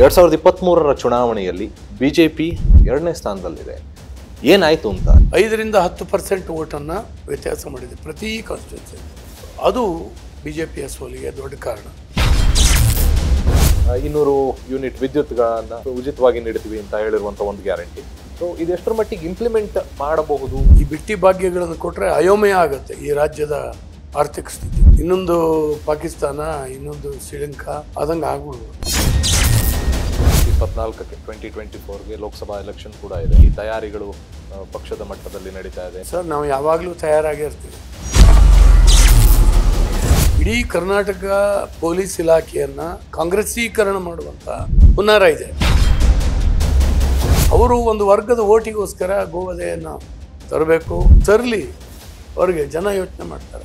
ಎರಡು ಸಾವಿರದ ಇಪ್ಪತ್ತ್ಮೂರರ ಚುನಾವಣೆಯಲ್ಲಿ ಬಿ ಜೆ ಪಿ ಎರಡನೇ ಸ್ಥಾನದಲ್ಲಿದೆ ಏನಾಯಿತು ಅಂತ ಐದರಿಂದ ಹತ್ತು ಪರ್ಸೆಂಟ್ ಓಟನ್ನು ವ್ಯತ್ಯಾಸ ಮಾಡಿದೆ ಪ್ರತಿ ಕಾನ್ಸ್ಟಿಟ್ಯೂನ್ಸಿ ಅದು ಬಿ ಜೆ ಪಿಯ ಸೋಲಿಗೆ ದೊಡ್ಡ ಕಾರಣ ಇನ್ನೂರು ಯೂನಿಟ್ ವಿದ್ಯುತ್ಗಳನ್ನು ಉಚಿತವಾಗಿ ನೀಡ್ತೀವಿ ಅಂತ ಹೇಳಿರುವಂಥ ಒಂದು ಗ್ಯಾರಂಟಿ ಸೊ ಇದೆಷ್ಟರ ಮಟ್ಟಿಗೆ ಇಂಪ್ಲಿಮೆಂಟ್ ಮಾಡಬಹುದು ಈ ಬಿಟ್ಟಿ ಭಾಗ್ಯಗಳನ್ನು ಕೊಟ್ಟರೆ ಅಯೋಮಯ ಆಗುತ್ತೆ ಈ ರಾಜ್ಯದ ಆರ್ಥಿಕ ಸ್ಥಿತಿ ಇನ್ನೊಂದು ಪಾಕಿಸ್ತಾನ ಇನ್ನೊಂದು ಶ್ರೀಲಂಕಾ ಅದಂಗೆ ಆಗ್ಬಿಡ್ಬೋದು ಇಪ್ಪತ್ನಾಲ್ಕಕ್ಕೆ ಟ್ವೆಂಟಿ ಟ್ವೆಂಟಿ ಫೋರ್ಗೆ ಲೋಕಸಭಾ ಎಲೆಕ್ಷನ್ ಕೂಡ ಇದೆ ಈ ತಯಾರಿಗಳು ಪಕ್ಷದ ಮಟ್ಟದಲ್ಲಿ ನಡೀತಾ ಇದೆ ಸರ್ ನಾವು ಯಾವಾಗಲೂ ಇರ್ತೀವಿ ಇಡೀ ಕರ್ನಾಟಕ ಪೊಲೀಸ್ ಇಲಾಖೆಯನ್ನು ಕಾಂಗ್ರೆಸ್ಸೀಕರಣ ಮಾಡುವಂಥ ಹುನ್ನಾರ ಇದೆ ಅವರು ಒಂದು ವರ್ಗದ ಓಟಿಗೋಸ್ಕರ ಗೋವಧೆಯನ್ನು ತರಬೇಕು ತರಲಿ ಅವರಿಗೆ ಜನ ಯೋಚನೆ ಮಾಡ್ತಾರೆ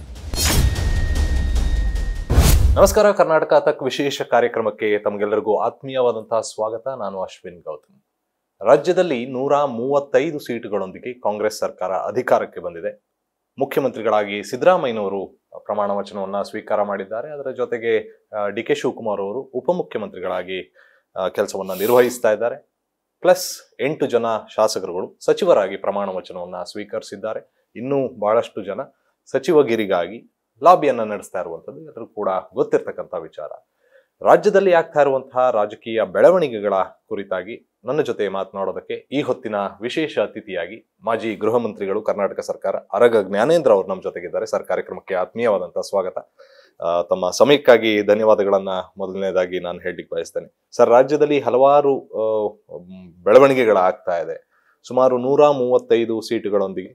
ನಮಸ್ಕಾರ ಕರ್ನಾಟಕ ತಕ್ ವಿಶೇಷ ಕಾರ್ಯಕ್ರಮಕ್ಕೆ ತಮಗೆಲ್ಲರಿಗೂ ಆತ್ಮೀಯವಾದಂತಹ ಸ್ವಾಗತ ನಾನು ಅಶ್ವಿನ್ ಗೌತಮ್ ರಾಜ್ಯದಲ್ಲಿ ನೂರ ಮೂವತ್ತೈದು ಸೀಟುಗಳೊಂದಿಗೆ ಕಾಂಗ್ರೆಸ್ ಸರ್ಕಾರ ಅಧಿಕಾರಕ್ಕೆ ಬಂದಿದೆ ಮುಖ್ಯಮಂತ್ರಿಗಳಾಗಿ ಸಿದ್ದರಾಮಯ್ಯನವರು ಪ್ರಮಾಣ ವಚನವನ್ನು ಸ್ವೀಕಾರ ಮಾಡಿದ್ದಾರೆ ಅದರ ಜೊತೆಗೆ ಡಿ ಕೆ ಶಿವಕುಮಾರ್ ಅವರು ಉಪಮುಖ್ಯಮಂತ್ರಿಗಳಾಗಿ ಕೆಲಸವನ್ನು ನಿರ್ವಹಿಸ್ತಾ ಇದ್ದಾರೆ ಪ್ಲಸ್ ಎಂಟು ಜನ ಶಾಸಕರುಗಳು ಸಚಿವರಾಗಿ ಪ್ರಮಾಣ ವಚನವನ್ನು ಸ್ವೀಕರಿಸಿದ್ದಾರೆ ಇನ್ನೂ ಬಹಳಷ್ಟು ಜನ ಸಚಿವಗಿರಿಗಾಗಿ ಲಾಬಿಯನ್ನು ನಡೆಸ್ತಾ ಇರುವಂಥದ್ದು ಎಲ್ಲರೂ ಕೂಡ ಗೊತ್ತಿರ್ತಕ್ಕಂಥ ವಿಚಾರ ರಾಜ್ಯದಲ್ಲಿ ಆಗ್ತಾ ಇರುವಂತಹ ರಾಜಕೀಯ ಬೆಳವಣಿಗೆಗಳ ಕುರಿತಾಗಿ ನನ್ನ ಜೊತೆ ಮಾತನಾಡೋದಕ್ಕೆ ಈ ಹೊತ್ತಿನ ವಿಶೇಷ ಅತಿಥಿಯಾಗಿ ಮಾಜಿ ಗೃಹ ಮಂತ್ರಿಗಳು ಕರ್ನಾಟಕ ಸರ್ಕಾರ ಅರಗ ಜ್ಞಾನೇಂದ್ರ ಅವರು ನಮ್ಮ ಜೊತೆಗಿದ್ದಾರೆ ಸರ್ ಕಾರ್ಯಕ್ರಮಕ್ಕೆ ಆತ್ಮೀಯವಾದಂತಹ ಸ್ವಾಗತ ತಮ್ಮ ಸಮಯಕ್ಕಾಗಿ ಧನ್ಯವಾದಗಳನ್ನ ಮೊದಲನೇದಾಗಿ ನಾನು ಹೇಳಲಿಕ್ಕೆ ಬಯಸ್ತೇನೆ ಸರ್ ರಾಜ್ಯದಲ್ಲಿ ಹಲವಾರು ಬೆಳವಣಿಗೆಗಳಾಗ್ತಾ ಇದೆ ಸುಮಾರು ನೂರ ಮೂವತ್ತೈದು ಸೀಟುಗಳೊಂದಿಗೆ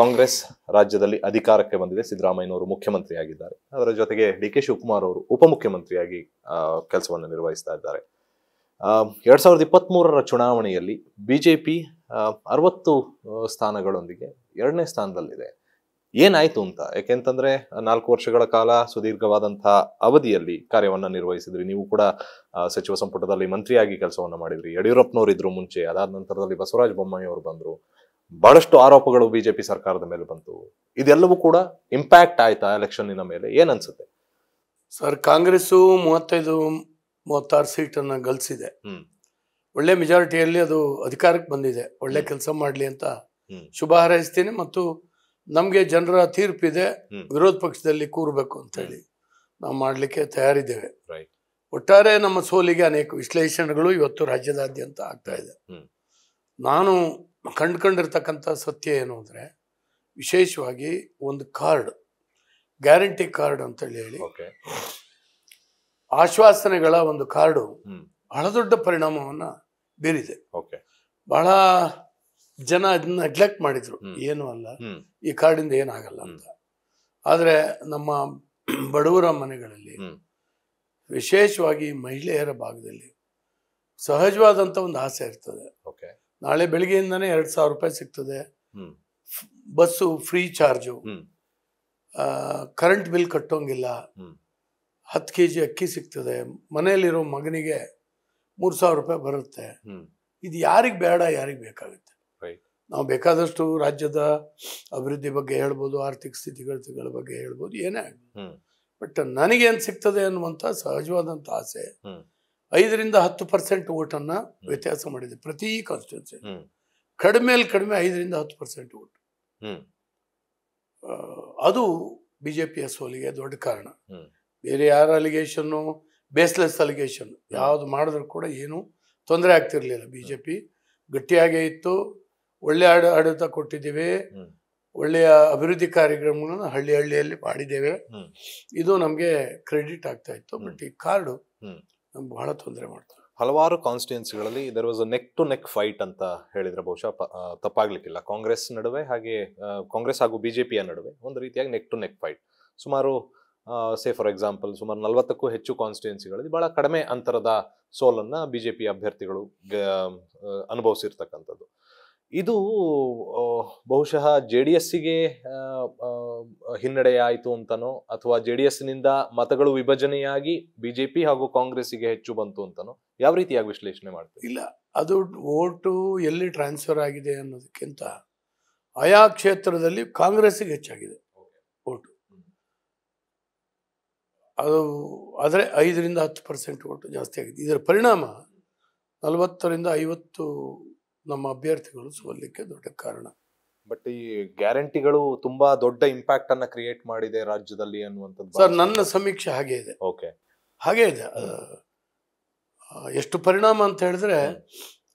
ಕಾಂಗ್ರೆಸ್ ರಾಜ್ಯದಲ್ಲಿ ಅಧಿಕಾರಕ್ಕೆ ಬಂದಿದೆ ಸಿದ್ದರಾಮಯ್ಯನವರು ಮುಖ್ಯಮಂತ್ರಿಯಾಗಿದ್ದಾರೆ ಅದರ ಜೊತೆಗೆ ಡಿ ಕೆ ಶಿವಕುಮಾರ್ ಅವರು ಉಪಮುಖ್ಯಮಂತ್ರಿಯಾಗಿ ಕೆಲಸವನ್ನು ನಿರ್ವಹಿಸ್ತಾ ಇದ್ದಾರೆ ಎರಡ್ ಸಾವಿರದ ಇಪ್ಪತ್ತ್ ಮೂರರ ಚುನಾವಣೆಯಲ್ಲಿ ಪಿ ಅರವತ್ತು ಸ್ಥಾನಗಳೊಂದಿಗೆ ಎರಡನೇ ಸ್ಥಾನದಲ್ಲಿದೆ ಏನಾಯ್ತು ಅಂತ ಯಾಕೆಂತಂದ್ರೆ ನಾಲ್ಕು ವರ್ಷಗಳ ಕಾಲ ಸುದೀರ್ಘವಾದಂತಹ ಅವಧಿಯಲ್ಲಿ ಕಾರ್ಯವನ್ನು ನಿರ್ವಹಿಸಿದ್ರಿ ನೀವು ಕೂಡ ಸಚಿವ ಸಂಪುಟದಲ್ಲಿ ಮಂತ್ರಿಯಾಗಿ ಕೆಲಸವನ್ನು ಮಾಡಿದ್ರಿ ಯಡಿಯೂರಪ್ಪನವರು ಇದ್ರು ಮುಂಚೆ ಅದಾದ ನಂತರದಲ್ಲಿ ಬಸವರಾಜ ಬೊಮ್ಮಾಯಿ ಅವರು ಬಂದರು ಬಹಳಷ್ಟು ಆರೋಪಗಳು ಬಿಜೆಪಿ ಸರ್ಕಾರದ ಮೇಲೆ ಬಂತು ಇದೆಲ್ಲವೂ ಕೂಡ ಇಂಪ್ಯಾಕ್ಟ್ ಆಯ್ತಾ ಎಲೆಕ್ಷನ್ನಿನ ಮೇಲೆ ಏನ್ ಸರ್ ಕಾಂಗ್ರೆಸ್ಸು ಮೂವತ್ತೈದು ಮೂವತ್ತಾರು ಸೀಟನ್ನು ಗಳಿಸಿದೆ ಒಳ್ಳೆ ಮೆಜಾರಿಟಿಯಲ್ಲಿ ಅದು ಅಧಿಕಾರಕ್ಕೆ ಬಂದಿದೆ ಒಳ್ಳೆ ಕೆಲಸ ಮಾಡಲಿ ಅಂತ ಶುಭ ಹಾರೈಸ್ತೀನಿ ಮತ್ತು ನಮಗೆ ಜನರ ತೀರ್ಪಿದೆ ವಿರೋಧ ಪಕ್ಷದಲ್ಲಿ ಕೂರಬೇಕು ಅಂತ ಹೇಳಿ ನಾವು ಮಾಡಲಿಕ್ಕೆ ತಯಾರಿದ್ದೇವೆ ಒಟ್ಟಾರೆ ನಮ್ಮ ಸೋಲಿಗೆ ಅನೇಕ ವಿಶ್ಲೇಷಣೆಗಳು ಇವತ್ತು ರಾಜ್ಯದಾದ್ಯಂತ ಆಗ್ತಾ ಇದೆ ನಾನು ಕಂಡ್ಕೊಂಡಿರ್ತಕ್ಕಂಥ ಸತ್ಯ ಏನು ಅಂದರೆ ವಿಶೇಷವಾಗಿ ಒಂದು ಕಾರ್ಡ್ ಗ್ಯಾರಂಟಿ ಕಾರ್ಡ್ ಅಂತೇಳಿ ಹೇಳಿ ಆಶ್ವಾಸನೆಗಳ ಒಂದು ಕಾರ್ಡು ಬಹಳ ದೊಡ್ಡ ಪರಿಣಾಮವನ್ನು ಬೀರಿದೆ ಬಹಳ ಜನ ಅದನ್ನ ನೆಗ್ಲೆಕ್ಟ್ ಮಾಡಿದ್ರು ಏನು ಅಲ್ಲ ಈ ಕಾರ್ಡಿಂದ ಏನಾಗಲ್ಲ ಅಂತ ಆದರೆ ನಮ್ಮ ಬಡವರ ಮನೆಗಳಲ್ಲಿ ವಿಶೇಷವಾಗಿ ಮಹಿಳೆಯರ ಭಾಗದಲ್ಲಿ ಸಹಜವಾದಂಥ ಒಂದು ಆಸೆ ಇರ್ತದೆ ನಾಳೆ ಬೆಳಿಗ್ಗೆಯಿಂದನೇ ಎರಡು ಸಾವಿರ ರೂಪಾಯಿ ಸಿಗ್ತದೆ bus free charge current bill ಕಟ್ಟೋಂಗಿಲ್ಲ ಹತ್ತು ಕೆ ಜಿ ಅಕ್ಕಿ ಸಿಗ್ತದೆ ಮನೆಯಲ್ಲಿರೋ ಮಗನಿಗೆ ಮೂರ್ ಸಾವಿರ ರೂಪಾಯಿ ಬರುತ್ತೆ ಇದು ಯಾರಿಗೆ ಬೇಡ ಯಾರಿಗೆ ಬೇಕಾಗುತ್ತೆ ನಾವು ಬೇಕಾದಷ್ಟು ರಾಜ್ಯದ ಅಭಿವೃದ್ಧಿ ಬಗ್ಗೆ ಹೇಳ್ಬೋದು ಆರ್ಥಿಕ ಸ್ಥಿತಿಗಳ ಬಗ್ಗೆ ಹೇಳ್ಬೋದು ಏನೇ ಬಟ್ ನನಗೇನು ಸಿಗ್ತದೆ ಅನ್ನುವಂತ ಸಹಜವಾದಂತ ಆಸೆ ಐದರಿಂದ ಹತ್ತು ಪರ್ಸೆಂಟ್ ಓಟನ್ನು ವ್ಯತ್ಯಾಸ ಮಾಡಿದೆ ಪ್ರತಿ ಕಾನ್ಸ್ಟಿಟ್ಯೂನ್ಸಿ ಕಡಿಮೆ ಕಡಿಮೆ ಐದರಿಂದ ಹತ್ತು ಪರ್ಸೆಂಟ್ ಓಟ್ ಅದು ಬಿ ಸೋಲಿಗೆ ದೊಡ್ಡ ಕಾರಣ ಬೇರೆ ಯಾರ ಅಲಿಗೇಷನ್ನು ಬೇಸ್ಲೆಸ್ ಅಲಿಗೇಷನ್ ಯಾವುದು ಮಾಡಿದ್ರು ಕೂಡ ಏನು ತೊಂದರೆ ಆಗ್ತಿರ್ಲಿಲ್ಲ ಬಿ ಜೆ ಪಿ ಗಟ್ಟಿಯಾಗೇ ಇತ್ತು ಒಳ್ಳೆ ಆಡ ಆಡಳಿತ ಕೊಟ್ಟಿದ್ದೀವಿ ಒಳ್ಳೆಯ ಅಭಿವೃದ್ಧಿ ಕಾರ್ಯಕ್ರಮಗಳನ್ನು ಹಳ್ಳಿ ಹಳ್ಳಿಯಲ್ಲಿ ಮಾಡಿದ್ದೇವೆ ಇದು ನಮಗೆ ಕ್ರೆಡಿಟ್ ಆಗ್ತಾ ಇತ್ತು ಬಟ್ ಈ ಕಾರ್ಡು ಬಹಳ ತೊಂದರೆ ಮಾಡ್ತಾರೆ ಹಲವಾರು ಕಾನ್ಸ್ಟಿಟ್ಯೂನ್ಸಿಗಳಲ್ಲಿ there was a neck to neck fight ಅಂತ ಹೇಳಿದ್ರೆ ಬಹುಶಃ ತಪ್ಪಾಗ್ಲಿಕ್ಕಿಲ್ಲ ಕಾಂಗ್ರೆಸ್ ನಡುವೆ ಹಾಗೆ ಕಾಂಗ್ರೆಸ್ ಹಾಗೂ ಬಿಜೆಪಿಯ ನಡುವೆ ಒಂದು ರೀತಿಯಾಗಿ ನೆಕ್ ಟು ನೆಕ್ ಫೈಟ್ ಸುಮಾರು ಸೇ ಫಾರ್ ಎಕ್ಸಾಂಪಲ್ ಸುಮಾರು ನಲವತ್ತಕ್ಕೂ ಹೆಚ್ಚು ಕಾನ್ಸ್ಟಿಟ್ಯೂನ್ಸಿಗಳಲ್ಲಿ ಬಹಳ ಕಡಿಮೆ ಅಂತರದ ಸೋಲನ್ನು ಬಿ ಜೆ ಪಿ ಅಭ್ಯರ್ಥಿಗಳು ಅನುಭವಿಸಿರ್ತಕ್ಕಂಥದ್ದು ಇದು ಬಹುಶಃ ಜೆ ಡಿ ಎಸ್ಸಿಗೆ ಹಿನ್ನಡೆಯಾಯಿತು ಅಂತನೋ ಅಥವಾ ಜೆ ಡಿ ಎಸ್ನಿಂದ ಮತಗಳು ವಿಭಜನೆಯಾಗಿ ಬಿಜೆಪಿ ಹಾಗೂ ಕಾಂಗ್ರೆಸ್ಸಿಗೆ ಹೆಚ್ಚು ಬಂತು ಅಂತನೋ ಯಾವ ರೀತಿಯಾಗಿ ವಿಶ್ಲೇಷಣೆ ಮಾಡ್ತೀವಿ ಇಲ್ಲ ಅದು ಓಟು ಎಲ್ಲಿ ಟ್ರಾನ್ಸ್ಫರ್ ಆಗಿದೆ ಅನ್ನೋದಕ್ಕಿಂತ ಆಯಾ ಕ್ಷೇತ್ರದಲ್ಲಿ ಕಾಂಗ್ರೆಸ್ಸಿಗೆ ಹೆಚ್ಚಾಗಿದೆ ವೋಟು ಅದು ಆದರೆ ಐದರಿಂದ ಹತ್ತು ಪರ್ಸೆಂಟ್ ವೋಟು ಜಾಸ್ತಿ ಆಗಿದೆ ಇದರ ಪರಿಣಾಮ ನಲವತ್ತರಿಂದ ಐವತ್ತು ನಮ್ಮ ಅಭ್ಯರ್ಥಿಗಳು ಸೋಲಿಕ್ಕೆ ದೊಡ್ಡ ಕಾರಣ ಬಟ್ ಈ ಗ್ಯಾರಂಟಿಗಳು ತುಂಬಾ ದೊಡ್ಡ ಇಂಪ್ಯಾಕ್ಟ್ ಅನ್ನ ಕ್ರಿಯೇಟ್ ಮಾಡಿದೆ ರಾಜ್ಯದಲ್ಲಿ ಅನ್ನುವಂಥದ್ದು ಸರ್ ನನ್ನ ಸಮೀಕ್ಷೆ ಹಾಗೆ ಇದೆ ಓಕೆ ಹಾಗೆ ಇದೆ ಎಷ್ಟು ಪರಿಣಾಮ ಅಂತ ಹೇಳಿದ್ರೆ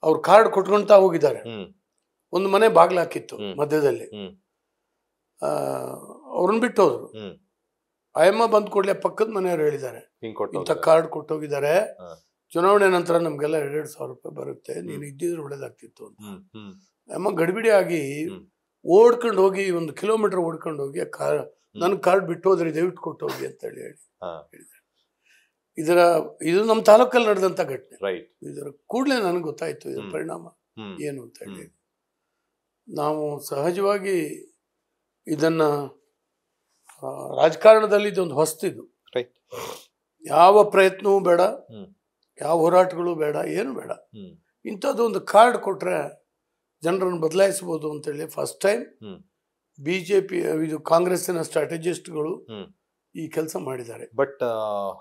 ಅವ್ರು ಕಾರ್ಡ್ ಕೊಟ್ಕೊಂತ ಹೋಗಿದ್ದಾರೆ ಒಂದು ಮನೆ ಬಾಗ್ಲಾಕಿತ್ತು ಮಧ್ಯದಲ್ಲಿ ಅವ್ರನ್ನ ಬಿಟ್ಟು ಹೋದ್ರು ಅಯ್ಯಮ್ಮ ಬಂದ್ ಕೊಡ್ಲೆ ಪಕ್ಕದ ಮನೆಯವರು ಹೇಳಿದ್ದಾರೆ ಕಾರ್ಡ್ ಕೊಟ್ಟೋಗಿದ್ದಾರೆ ಚುನಾವಣೆ ನಂತರ ನಮಗೆಲ್ಲ ಎರಡೆರಡು ಸಾವಿರ ರೂಪಾಯಿ ಬರುತ್ತೆ ನೀನು ಇದ್ದಿದ್ರೆ ಒಳ್ಳೇದಾಗ್ತಿತ್ತು ಅಂತ ನಮ್ಮ ಗಡಿಬಿಡಿ ಆಗಿ ಓಡ್ಕೊಂಡು ಹೋಗಿ ಒಂದು ಕಿಲೋಮೀಟರ್ ಓಡ್ಕೊಂಡು ಹೋಗಿ ನನ್ನ ಕಾರ್ಡ್ ಬಿಟ್ಟು ಹೋದ್ರೆ ದಯವಿಟ್ಟು ಕೊಟ್ಟು ಹೋಗಿ ಅಂತ ಹೇಳಿ ಹೇಳಿ ಇದರ ಇದು ನಮ್ಮ ತಾಲೂಕಲ್ಲಿ ನಡೆದಂತ ಘಟನೆ ಇದರ ಕೂಡಲೇ ನನಗೆ ಗೊತ್ತಾಯ್ತು ಇದರ ಪರಿಣಾಮ ಏನು ಅಂತ ಹೇಳಿ ನಾವು ಸಹಜವಾಗಿ ಇದನ್ನ ರಾಜಕಾರಣದಲ್ಲಿ ಇದೊಂದು ಹೊಸ್ತಿದು ಯಾವ ಪ್ರಯತ್ನವೂ ಬೇಡ ಯಾವ ಹೋರಾಟಗಳು ಬೇಡ ಏನು ಬೇಡ ಇಂಥದ್ದು ಒಂದು ಕಾರ್ಡ್ ಕೊಟ್ಟರೆ ಜನರನ್ನು ಬದಲಾಯಿಸ್ಬೋದು ಅಂತೇಳಿ first time B J P ಇದು ಕಾಂಗ್ರೆಸ್ಸಿನ ಸ್ಟ್ರಾಟಜಿಸ್ಟ್ಗಳು ಈ ಕೆಲಸ ಮಾಡಿದ್ದಾರೆ ಬಟ್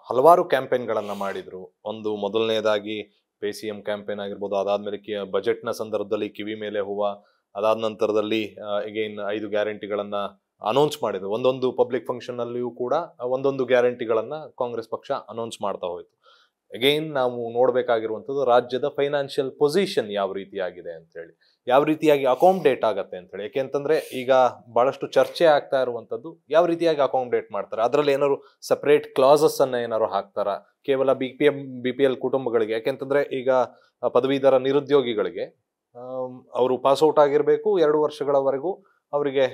ಹಲವಾರು ಕ್ಯಾಂಪೇನ್ಗಳನ್ನು ಮಾಡಿದರು ಒಂದು ಮೊದಲನೇದಾಗಿ ಪೇ ಸಿ ಎಂ ಕ್ಯಾಂಪೇನ್ ಆಗಿರ್ಬೋದು ಅದಾದಮೇಲೆ ಕಿ ಬಜೆಟ್ನ ಸಂದರ್ಭದಲ್ಲಿ ಕಿವಿ ಮೇಲೆ ಹೂವು ಅದಾದ ನಂತರದಲ್ಲಿ ಅಗೇನ್ ಐದು ಗ್ಯಾರಂಟಿಗಳನ್ನು ಅನೌನ್ಸ್ ಮಾಡಿದ್ರು ಒಂದೊಂದು ಪಬ್ಲಿಕ್ ಫಂಕ್ಷನ್ನಲ್ಲಿಯೂ ಕೂಡ ಒಂದೊಂದು ಗ್ಯಾರಂಟಿಗಳನ್ನು ಕಾಂಗ್ರೆಸ್ ಪಕ್ಷ ಅನೌನ್ಸ್ ಮಾಡ್ತಾ ಹೋಯಿತು ಅಗೈನ್ ನಾವು ನೋಡಬೇಕಾಗಿರುವಂಥದ್ದು ರಾಜ್ಯದ ಫೈನಾನ್ಷಿಯಲ್ ಪೊಸಿಷನ್ ಯಾವ ರೀತಿಯಾಗಿದೆ ಅಂತೇಳಿ ಯಾವ ರೀತಿಯಾಗಿ ಅಕೌಮ್ಡೇಟ್ ಆಗುತ್ತೆ ಅಂತೇಳಿ ಯಾಕೆಂತಂದರೆ ಈಗ ಭಾಳಷ್ಟು ಚರ್ಚೆ ಆಗ್ತಾ ಇರುವಂಥದ್ದು ಯಾವ ರೀತಿಯಾಗಿ ಡೇಟ್ ಮಾಡ್ತಾರೆ ಅದರಲ್ಲಿ ಏನಾದ್ರು ಸಪ್ರೇಟ್ ಕ್ಲಾಸಸ್ಸನ್ನು ಏನಾದ್ರು ಹಾಕ್ತಾರ ಕೇವಲ B P M B P L ಕುಟುಂಬಗಳಿಗೆ ಯಾಕೆಂತಂದರೆ ಈಗ ಪದವೀಧರ ನಿರುದ್ಯೋಗಿಗಳಿಗೆ ಅವರು ಪಾಸ್ಔಟ್ ಆಗಿರಬೇಕು ಎರಡು ವರ್ಷಗಳವರೆಗೂ ಅವರಿಗೆ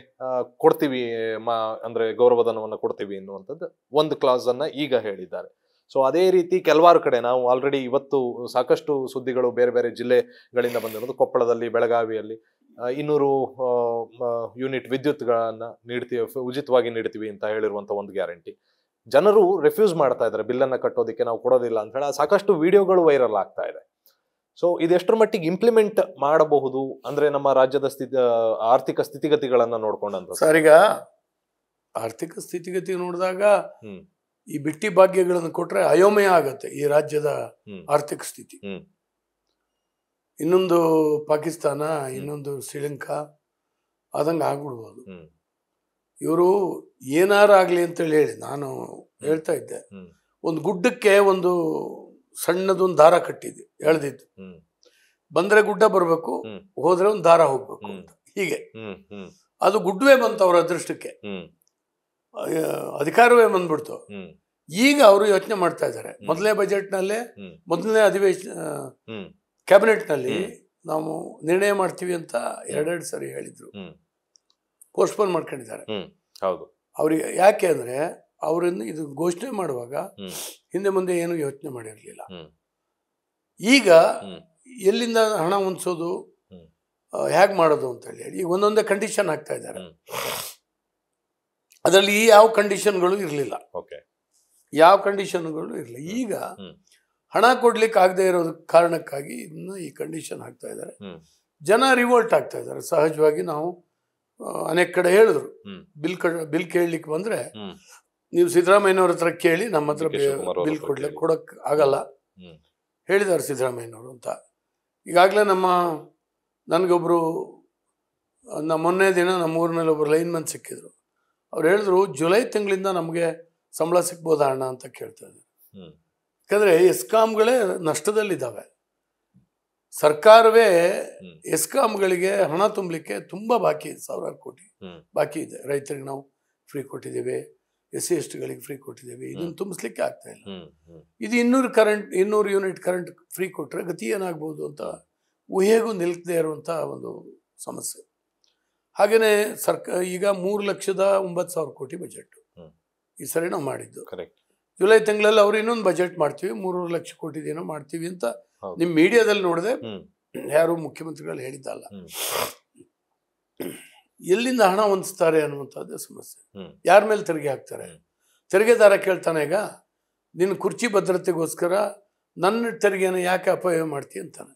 ಕೊಡ್ತೀವಿ ಮಾ ಅಂದರೆ ಗೌರವಧನವನ್ನು ಕೊಡ್ತೀವಿ ಎನ್ನುವಂಥದ್ದು ಒಂದು ಕ್ಲಾಸನ್ನು ಈಗ ಹೇಳಿದ್ದಾರೆ ಸೊ ಅದೇ ರೀತಿ ಕೆಲವಾರು ಕಡೆ ನಾವು ಆಲ್ರೆಡಿ ಇವತ್ತು ಸಾಕಷ್ಟು ಸುದ್ದಿಗಳು ಬೇರೆ ಬೇರೆ ಜಿಲ್ಲೆಗಳಿಂದ ಬಂದಿರೋದು ಕೊಪ್ಪಳದಲ್ಲಿ ಬೆಳಗಾವಿಯಲ್ಲಿ ಇನ್ನೂರು ಯೂನಿಟ್ ವಿದ್ಯುತ್ಗಳನ್ನು ನೀಡ್ತೀವಿ ಉಚಿತವಾಗಿ ನೀಡ್ತೀವಿ ಅಂತ ಹೇಳಿರುವಂಥ ಒಂದು ಗ್ಯಾರಂಟಿ ಜನರು ರೆಫ್ಯೂಸ್ ಮಾಡ್ತಾ ಇದ್ದಾರೆ ಬಿಲ್ಲನ್ನು ಕಟ್ಟೋದಕ್ಕೆ ನಾವು ಕೊಡೋದಿಲ್ಲ ಅಂತ ಹೇಳಿ ಸಾಕಷ್ಟು ವಿಡಿಯೋಗಳು ವೈರಲ್ ಆಗ್ತಾ ಇದೆ ಸೊ ಇದೆಷ್ಟರ ಮಟ್ಟಿಗೆ ಇಂಪ್ಲಿಮೆಂಟ್ ಮಾಡಬಹುದು ಅಂದರೆ ನಮ್ಮ ರಾಜ್ಯದ ಸ್ಥಿತಿ ಆರ್ಥಿಕ ಸ್ಥಿತಿಗತಿಗಳನ್ನು ನೋಡ್ಕೊಂಡಂತ ಸರ್ ಈಗ ಆರ್ಥಿಕ ಸ್ಥಿತಿಗತಿ ನೋಡಿದಾಗ ಈ ಬಿಟ್ಟಿ ಭಾಗ್ಯಗಳನ್ನು ಕೊಟ್ರೆ ಅಯೋಮಯ ಆಗತ್ತೆ ಈ ರಾಜ್ಯದ ಆರ್ಥಿಕ ಸ್ಥಿತಿ ಇನ್ನೊಂದು ಪಾಕಿಸ್ತಾನ ಇನ್ನೊಂದು ಶ್ರೀಲಂಕಾ ಆದಂಗ ಆಗ್ಬಿಡ್ಬೋದು ಇವರು ಆಗ್ಲಿ ಅಂತ ಹೇಳಿ ನಾನು ಹೇಳ್ತಾ ಇದ್ದೆ ಒಂದು ಗುಡ್ಡಕ್ಕೆ ಒಂದು ಸಣ್ಣದೊಂದು ದಾರ ಕಟ್ಟಿದ್ವಿ ಎಳ್ದಿದ್ದು ಬಂದ್ರೆ ಗುಡ್ಡ ಬರಬೇಕು ಹೋದ್ರೆ ಒಂದು ದಾರ ಹೋಗ್ಬೇಕು ಅಂತ ಹೀಗೆ ಅದು ಗುಡ್ವೇ ಬಂತು ಅವರ ಅದೃಷ್ಟಕ್ಕೆ ಅಧಿಕಾರವೇ ಬಂದ್ಬಿಡ್ತು ಈಗ ಅವರು ಯೋಚನೆ ಮಾಡ್ತಾ ಇದ್ದಾರೆ ಮೊದಲನೇ ಬಜೆಟ್ನಲ್ಲೇ ಮೊದಲನೇ ಅಧಿವೇಶನ ಕ್ಯಾಬಿನೆಟ್ನಲ್ಲಿ ನಾವು ನಿರ್ಣಯ ಮಾಡ್ತೀವಿ ಅಂತ ಎರಡೆರಡು ಸರಿ ಹೇಳಿದ್ರು ಪೋಸ್ಟ್ಪೋನ್ ಮಾಡ್ಕೊಂಡಿದ್ದಾರೆ ಅವ್ರಿಗೆ ಯಾಕೆ ಅಂದ್ರೆ ಅವರನ್ನು ಇದು ಘೋಷಣೆ ಮಾಡುವಾಗ ಹಿಂದೆ ಮುಂದೆ ಏನು ಯೋಚನೆ ಮಾಡಿರಲಿಲ್ಲ ಈಗ ಎಲ್ಲಿಂದ ಹಣ ಹೊಂದಿಸೋದು ಹೇಗೆ ಮಾಡೋದು ಅಂತ ಹೇಳಿ ಈಗ ಒಂದೊಂದೇ ಕಂಡೀಷನ್ ಆಗ್ತಾ ಇದ್ದಾರೆ ಅದರಲ್ಲಿ ಯಾವ ಕಂಡೀಷನ್ಗಳು ಇರಲಿಲ್ಲ ಓಕೆ ಯಾವ ಕಂಡೀಷನ್ಗಳು ಇರಲಿಲ್ಲ ಈಗ ಹಣ ಕೊಡ್ಲಿಕ್ಕೆ ಆಗದೆ ಇರೋದ ಕಾರಣಕ್ಕಾಗಿ ಇನ್ನು ಈ ಕಂಡೀಷನ್ ಹಾಕ್ತಾ ಇದ್ದಾರೆ ಜನ ರಿವೋಲ್ಟ್ ಆಗ್ತಾ ಇದ್ದಾರೆ ಸಹಜವಾಗಿ ನಾವು ಅನೇಕ ಕಡೆ ಹೇಳಿದ್ರು ಬಿಲ್ ಬಿಲ್ ಕೇಳಲಿಕ್ಕೆ ಬಂದ್ರೆ ನೀವು ಸಿದ್ದರಾಮಯ್ಯನವ್ರ ಹತ್ರ ಕೇಳಿ ನಮ್ಮ ಹತ್ರ ಬಿಲ್ ಕೊಡ್ಲಿಕ್ಕೆ ಕೊಡಕ್ ಆಗಲ್ಲ ಹೇಳಿದ್ದಾರೆ ಸಿದ್ದರಾಮಯ್ಯನವರು ಅಂತ ಈಗಾಗಲೇ ನಮ್ಮ ನನಗೊಬ್ರು ಮೊನ್ನೆ ದಿನ ನಮ್ಮ ಊರಿನಲ್ಲಿ ಒಬ್ರು ಲೈನ್ ಮನ್ ಸಿಕ್ಕಿದ್ರು ಅವ್ರು ಹೇಳಿದ್ರು ಜುಲೈ ತಿಂಗಳಿಂದ ನಮಗೆ ಸಂಬಳ ಸಿಗ್ಬೋದ ಅಣ್ಣ ಅಂತ ಕೇಳ್ತಾ ಇದ್ದಾರೆ ಯಾಕಂದರೆ ಎಸ್ಕಾಮ್ಗಳೇ ನಷ್ಟದಲ್ಲಿದ್ದಾವೆ ಸರ್ಕಾರವೇ ಎಸ್ಕಾಮ್ಗಳಿಗೆ ಹಣ ತುಂಬಲಿಕ್ಕೆ ತುಂಬಾ ಬಾಕಿ ಇದೆ ಸಾವಿರಾರು ಕೋಟಿ ಬಾಕಿ ಇದೆ ರೈತರಿಗೆ ನಾವು ಫ್ರೀ ಕೊಟ್ಟಿದ್ದೇವೆ ಎಸ್ ಸಿ ಎಸ್ ಟಿಗಳಿಗೆ ಫ್ರೀ ಕೊಟ್ಟಿದ್ದೇವೆ ಇದನ್ನು ತುಂಬಿಸ್ಲಿಕ್ಕೆ ಆಗ್ತಾ ಇಲ್ಲ ಇದು ಇನ್ನೂರು ಕರೆಂಟ್ ಇನ್ನೂರು ಯೂನಿಟ್ ಕರೆಂಟ್ ಫ್ರೀ ಕೊಟ್ಟರೆ ಗತಿ ಏನಾಗ್ಬೋದು ಅಂತ ಊಹೆಗೂ ನಿಲ್ಕದೇ ಇರುವಂತಹ ಒಂದು ಸಮಸ್ಯೆ ಹಾಗೆಯೇ ಸರ್ಕ ಈಗ ಮೂರು ಲಕ್ಷದ ಒಂಬತ್ತು ಸಾವಿರ ಕೋಟಿ ಬಜೆಟ್ ಈ ಸರಿ ನಾವು ಮಾಡಿದ್ದು ಕರೆಕ್ಟ್ ಜುಲೈ ತಿಂಗಳಲ್ಲಿ ಅವ್ರು ಇನ್ನೊಂದು ಬಜೆಟ್ ಮಾಡ್ತೀವಿ ಮೂರೂರು ಲಕ್ಷ ಕೋಟಿ ಏನೋ ಮಾಡ್ತೀವಿ ಅಂತ ನಿಮ್ಮ ಮೀಡಿಯಾದಲ್ಲಿ ನೋಡಿದೆ ಯಾರು ಮುಖ್ಯಮಂತ್ರಿಗಳು ಹೇಳಿದ್ದಲ್ಲ ಎಲ್ಲಿಂದ ಹಣ ಹೊಂದಿಸ್ತಾರೆ ಅನ್ನುವಂಥದ್ದು ಸಮಸ್ಯೆ ಯಾರ ಮೇಲೆ ತೆರಿಗೆ ಹಾಕ್ತಾರೆ ತೆರಿಗೆದಾರ ಕೇಳ್ತಾನೆ ಈಗ ನಿನ್ನ ಕುರ್ಚಿ ಭದ್ರತೆಗೋಸ್ಕರ ನನ್ನ ತೆರಿಗೆನ ಯಾಕೆ ಅಪಾಯ ಮಾಡ್ತೀಯ ಅಂತಾನೆ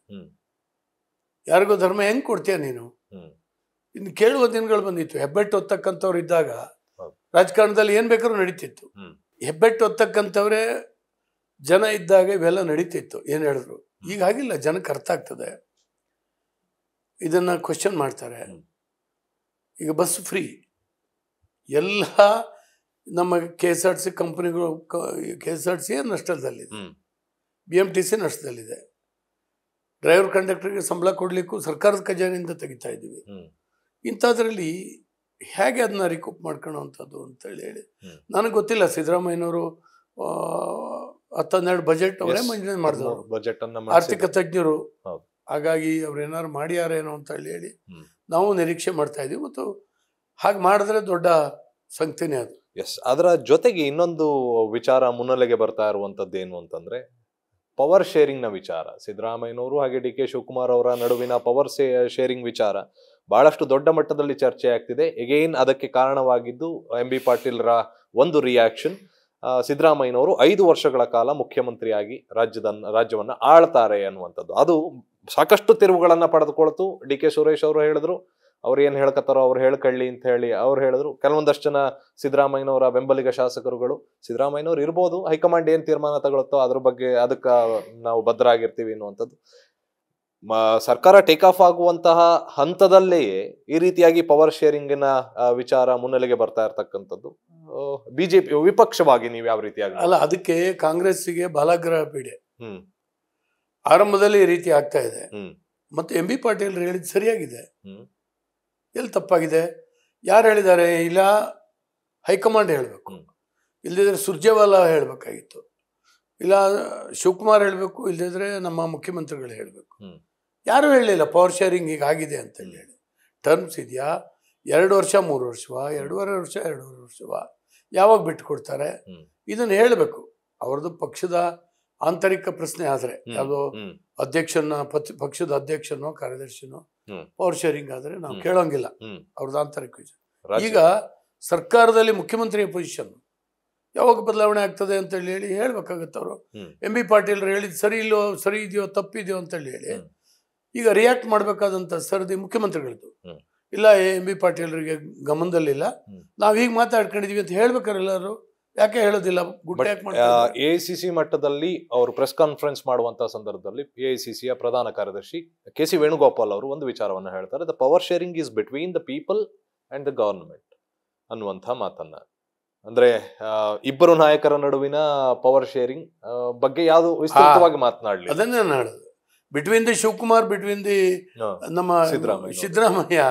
ಯಾರಿಗೋ ಧರ್ಮ ಹೆಂಗ್ ಕೊಡ್ತೀಯ ನೀನು ಇನ್ನು ಕೇಳುವ ದಿನಗಳು ಬಂದಿತ್ತು ಹೆಬ್ಬೆಟ್ಟು ಒತ್ತಕ್ಕಂಥವ್ರು ಇದ್ದಾಗ ರಾಜಕಾರಣದಲ್ಲಿ ಏನು ಬೇಕಾದ್ರೂ ನಡೀತಿತ್ತು ಹೆಬ್ಬೆಟ್ಟು ಒತ್ತಕ್ಕಂಥವರೇ ಜನ ಇದ್ದಾಗ ಇವೆಲ್ಲ ನಡೀತಿತ್ತು ಏನು ಹೇಳಿದ್ರು ಈಗ ಹಾಗಿಲ್ಲ ಜನಕ್ಕೆ ಅರ್ಥ ಆಗ್ತದೆ ಇದನ್ನು ಕ್ವಶನ್ ಮಾಡ್ತಾರೆ ಈಗ ಬಸ್ ಫ್ರೀ ಎಲ್ಲ ನಮ್ಮ ಕೆ ಎಸ್ ಆರ್ ಸಿ ಕಂಪ್ನಿಗಳು ಕೆ ಎಸ್ ಆರ್ ಸಿ ನಷ್ಟದಲ್ಲಿದೆ ಬಿ ಎಮ್ ಟಿ ಸಿ ನಷ್ಟದಲ್ಲಿದೆ ಡ್ರೈವರ್ ಕಂಡಕ್ಟರ್ಗೆ ಸಂಬಳ ಕೊಡಲಿಕ್ಕೂ ಸರ್ಕಾರದ ಖಜಾನೆಯಿಂದ ತೆಗಿತಾ ಇದ್ದೀವಿ ಇಂಥದ್ರಲ್ಲಿ ಹೇಗೆ ಅದನ್ನ ರಿಕೂಪ್ ಮಾಡ್ಕೊಳ್ಳೋ ಅಂಥದ್ದು ಅಂತೇಳಿ ಹೇಳಿ ನನಗೆ ಗೊತ್ತಿಲ್ಲ ಸಿದ್ದರಾಮಯ್ಯನವರು ಹತ್ತನ್ನೆರಡು ಬಜೆಟ್ ಅವರೇ ಮಂಜೂರು ಮಾಡಿದ್ರು ಬಜೆಟ್ ಆರ್ಥಿಕ ತಜ್ಞರು ಹಾಗಾಗಿ ಅವ್ರು ಏನಾರು ಮಾಡ್ಯಾರೇನೋ ಅಂತ ಹೇಳಿ ಹೇಳಿ ನಾವು ನಿರೀಕ್ಷೆ ಮಾಡ್ತಾ ಇದೀವಿ ಮತ್ತು ಹಾಗೆ ಮಾಡಿದ್ರೆ ದೊಡ್ಡ ಸಂಖ್ಯೆನೇ ಅದು ಎಸ್ ಅದರ ಜೊತೆಗೆ ಇನ್ನೊಂದು ವಿಚಾರ ಮುನ್ನಲೆಗೆ ಬರ್ತಾ ಇರುವಂತದ್ದು ಏನು ಅಂತಂದ್ರೆ ಪವರ್ ಶೇರಿಂಗ್ ನ ವಿಚಾರ ಸಿದ್ದರಾಮಯ್ಯನವರು ಹಾಗೆ ಡಿ ಕೆ ಶಿವಕುಮಾರ್ ಅವರ ನಡುವಿನ ಪವರ್ ಶೇರಿಂಗ್ ವಿಚಾರ ಬಹಳಷ್ಟು ದೊಡ್ಡ ಮಟ್ಟದಲ್ಲಿ ಚರ್ಚೆ ಆಗ್ತಿದೆ ಎಗೈನ್ ಅದಕ್ಕೆ ಕಾರಣವಾಗಿದ್ದು ಎಂ ಬಿ ಪಾಟೀಲ್ರ ಒಂದು ರಿಯಾಕ್ಷನ್ ಸಿದ್ದರಾಮಯ್ಯನವರು ಐದು ವರ್ಷಗಳ ಕಾಲ ಮುಖ್ಯಮಂತ್ರಿಯಾಗಿ ರಾಜ್ಯದ ರಾಜ್ಯವನ್ನು ಆಳ್ತಾರೆ ಅನ್ನುವಂಥದ್ದು ಅದು ಸಾಕಷ್ಟು ತಿರುವುಗಳನ್ನು ಪಡೆದುಕೊಳ್ತು ಡಿ ಕೆ ಸುರೇಶ್ ಅವರು ಹೇಳಿದ್ರು ಅವ್ರು ಏನು ಹೇಳ್ಕತ್ತಾರೋ ಅವ್ರು ಹೇಳ್ಕೊಳ್ಳಿ ಅಂತ ಹೇಳಿ ಅವ್ರು ಹೇಳಿದ್ರು ಕೆಲವೊಂದಷ್ಟು ಜನ ಸಿದ್ದರಾಮಯ್ಯನವರ ಬೆಂಬಲಿಗ ಶಾಸಕರುಗಳು ಸಿದ್ದರಾಮಯ್ಯನವ್ರು ಇರ್ಬೋದು ಹೈಕಮಾಂಡ್ ಏನು ತೀರ್ಮಾನ ತಗೊಳುತ್ತೋ ಅದ್ರ ಬಗ್ಗೆ ಅದಕ್ಕೆ ನಾವು ಆಗಿರ್ತೀವಿ ಅನ್ನುವಂಥದ್ದು ಸರ್ಕಾರ ಟೇಕ್ ಆಫ್ ಆಗುವಂತಹ ಹಂತದಲ್ಲೇ ಈ ರೀತಿಯಾಗಿ ಪವರ್ ಶೇರಿಂಗಿನ ವಿಚಾರ ಮುನ್ನೆಲೆಗೆ ಬರ್ತಾ ಇರತಕ್ಕಂಥದ್ದು ಬಿಜೆಪಿ ವಿಪಕ್ಷವಾಗಿ ನೀವು ಯಾವ ರೀತಿಯಾಗಿ ಅಲ್ಲ ಅದಕ್ಕೆ ಕಾಂಗ್ರೆಸ್ಸಿಗೆ ಬಲಗ್ರಹ ಪೀಡೆ ಆರಂಭದಲ್ಲಿ ಈ ರೀತಿ ಆಗ್ತಾ ಇದೆ ಮತ್ತೆ ಎಂ ಬಿ ಪಾಟೀಲ್ ಹೇಳಿದ್ ಸರಿಯಾಗಿದೆ ಎಲ್ಲಿ ತಪ್ಪಾಗಿದೆ ಯಾರು ಹೇಳಿದ್ದಾರೆ ಇಲ್ಲ ಹೈಕಮಾಂಡ್ ಹೇಳಬೇಕು ಇಲ್ಲದಿದ್ರೆ ಸುರ್ಜೇವಾಲಾ ಹೇಳಬೇಕಾಗಿತ್ತು ಇಲ್ಲ ಶಿವಕುಮಾರ್ ಹೇಳಬೇಕು ಇಲ್ಲದಿದ್ರೆ ನಮ್ಮ ಮುಖ್ಯಮಂತ್ರಿಗಳು ಹೇಳಬೇಕು ಯಾರೂ ಹೇಳಲಿಲ್ಲ ಪವರ್ ಶೇರಿಂಗ್ ಈಗ ಆಗಿದೆ ಅಂತ ಹೇಳಿ ಟರ್ಮ್ಸ್ ಇದೆಯಾ ಎರಡು ವರ್ಷ ಮೂರು ವರ್ಷವಾ ಎರಡೂವರೆ ವರ್ಷ ಎರಡೂವರೆ ವರ್ಷವಾ ಯಾವಾಗ ಬಿಟ್ಟು ಕೊಡ್ತಾರೆ ಇದನ್ನು ಹೇಳಬೇಕು ಅವ್ರದ್ದು ಪಕ್ಷದ ಆಂತರಿಕ ಪ್ರಶ್ನೆ ಆದರೆ ಅದು ಅಧ್ಯಕ್ಷನ ಪಕ್ಷದ ಅಧ್ಯಕ್ಷನೋ ಕಾರ್ಯದರ್ಶಿನೋ ಪವರ್ ಶೇರಿಂಗ್ ಆದರೆ ನಾವು ಕೇಳೋಂಗಿಲ್ಲ ಅವ್ರದ್ದು ಆಂತರಿಕ ಈಗ ಸರ್ಕಾರದಲ್ಲಿ ಮುಖ್ಯಮಂತ್ರಿ ಪೊಸಿಷನ್ ಯಾವಾಗ ಬದಲಾವಣೆ ಆಗ್ತದೆ ಅಂತ ಹೇಳಿ ಹೇಳ್ಬೇಕಾಗತ್ತೆ ಅವರು ಎಂ ಬಿ ಪಾಟೀಲ್ ಹೇಳಿದ್ ಸರಿ ಇಲ್ಲೋ ಸರಿ ಇದೆಯೋ ತಪ್ಪಿದೆಯೋ ಹೇಳಿ ಹೇಳಿ ಈಗ ರಿಯಾಕ್ಟ್ ಮಾಡಬೇಕಾದಂಥ ಸರದಿ ಮುಖ್ಯಮಂತ್ರಿಗಳದ್ದು ಇಲ್ಲ ಎಂ ಬಿ ಪಾಟೀಲ್ರಿಗೆ ಗಮನದಲ್ಲಿಲ್ಲ ನಾವು ಹೀಗೆ ಮಾತಾಡ್ಕೊಂಡಿದೀವಿ ಅಂತ ಹೇಳ್ಬೇಕಾರೆ ಎಲ್ಲರೂ ಯಾಕೆ ಹೇಳೋದಿಲ್ಲ ಎ ಸಿ ಸಿ ಮಟ್ಟದಲ್ಲಿ ಅವರು ಪ್ರೆಸ್ ಕಾನ್ಫರೆನ್ಸ್ ಮಾಡುವಂತಹ ಸಂದರ್ಭದಲ್ಲಿ ಎ ಸಿ ಪ್ರಧಾನ ಕಾರ್ಯದರ್ಶಿ ಕೆ ಸಿ ವೇಣುಗೋಪಾಲ್ ಅವರು ಒಂದು ವಿಚಾರವನ್ನು ಹೇಳ್ತಾರೆ the power sharing is between the people and the government ಅನ್ನುವಂತಹ ಮಾತನ್ನ ಅಂದ್ರೆ ಇಬ್ಬರು ನಾಯಕರ ನಡುವಿನ ಪವರ್ ಶೇರಿಂಗ್ ಬಗ್ಗೆ ಯಾವುದು ವಿಸ್ತೃತವಾಗಿ ಮಾತನಾಡಲಿ ಅದನ್ನೇ between the Shivakumar between the ನಮ್ಮ ಸಿದ್ದರಾಮಯ್ಯ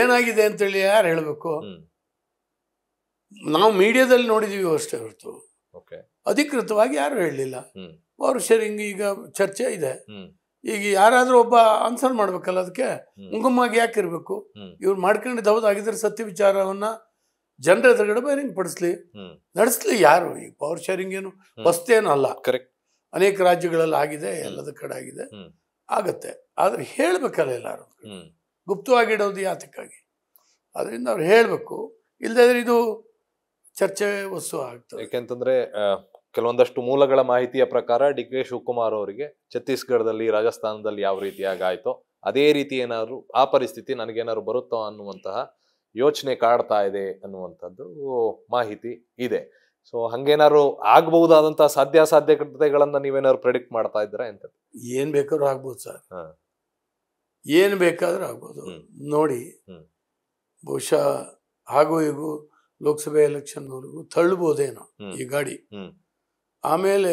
ಏನಾಗಿದೆ ಅಂತೇಳಿ ಯಾರು ಹೇಳಬೇಕು ನಾವು ಮೀಡಿಯಾದಲ್ಲಿ ನೋಡಿದೀವಿ ಅಷ್ಟೇ ಹೊರತು ಅಧಿಕೃತವಾಗಿ ಯಾರು ಹೇಳಲಿಲ್ಲ ಪವರ್ ಶೇರಿಂಗ್ ಈಗ ಚರ್ಚೆ ಇದೆ ಈಗ ಯಾರಾದರೂ ಒಬ್ಬ ಆನ್ಸರ್ ಮಾಡ್ಬೇಕಲ್ಲ ಅದಕ್ಕೆ ಮುಂಗಮ್ಮಾಗಿ ಇರ್ಬೇಕು ಇವ್ರು ಮಾಡ್ಕೊಂಡು ಹೌದಾಗಿದ್ರೆ ಸತ್ಯ ವಿಚಾರವನ್ನ ಜನರ ಎದುರುಗಡೆ ಬಹಿರಂಗ ಪಡಿಸ್ಲಿ ನಡೆಸ್ಲಿ ಯಾರು ಈ ಪವರ್ ಶೇರಿಂಗ್ ಏನು ವಸ್ತೇನು ಅಲ್ಲ ಕರೆಕ್ಟ್ ಅನೇಕ ರಾಜ್ಯಗಳಲ್ಲಿ ಆಗಿದೆ ಎಲ್ಲದ ಕಡೆ ಆಗಿದೆ ಆಗತ್ತೆ ಆದರೆ ಹೇಳಬೇಕಲ್ಲ ಎಲ್ಲರೂ ಗುಪ್ತವಾಗಿಡೋದು ಯಾತಕ್ಕಾಗಿ ಅದರಿಂದ ಅವ್ರು ಹೇಳಬೇಕು ಇಲ್ಲದ್ರೆ ಇದು ಚರ್ಚೆ ವಸ್ತು ಆಗ್ತದೆ ಯಾಕೆಂತಂದ್ರೆ ಕೆಲವೊಂದಷ್ಟು ಮೂಲಗಳ ಮಾಹಿತಿಯ ಪ್ರಕಾರ ಡಿ ಕೆ ಶಿವಕುಮಾರ್ ಅವರಿಗೆ ಛತ್ತೀಸ್ಗಢದಲ್ಲಿ ರಾಜಸ್ಥಾನದಲ್ಲಿ ಯಾವ ರೀತಿಯಾಗಿ ಆಯ್ತೋ ಅದೇ ರೀತಿ ಏನಾದ್ರು ಆ ಪರಿಸ್ಥಿತಿ ನನಗೇನಾದ್ರು ಬರುತ್ತೋ ಅನ್ನುವಂತಹ ಯೋಚನೆ ಕಾಡ್ತಾ ಇದೆ ಅನ್ನುವಂಥದ್ದು ಮಾಹಿತಿ ಇದೆ ಸೊ ಹಂಗೇನಾದ್ರು ಆಗಬಹುದಾದಂತಹ ಸಾಧ್ಯತೆಗಳನ್ನ ನೀವೇನಾದ್ರು ಪ್ರೆಡಿಕ್ಟ್ ಮಾಡ್ತಾ ಇದ್ದೀರಾ ಅಂತ ಏನ್ ಬೇಕಾದ್ರೂ ಆಗ್ಬಹುದು ಸರ್ ಏನ್ ಬೇಕಾದ್ರೂ ಆಗ್ಬೋದು ನೋಡಿ ಬಹುಶಃ ಹಾಗೂ ಈಗೂ ಲೋಕಸಭೆ ಎಲೆಕ್ಷನ್ವರೆಗೂ ತಳ್ಳಬಹುದೇನೋ ಈ ಗಾಡಿ ಆಮೇಲೆ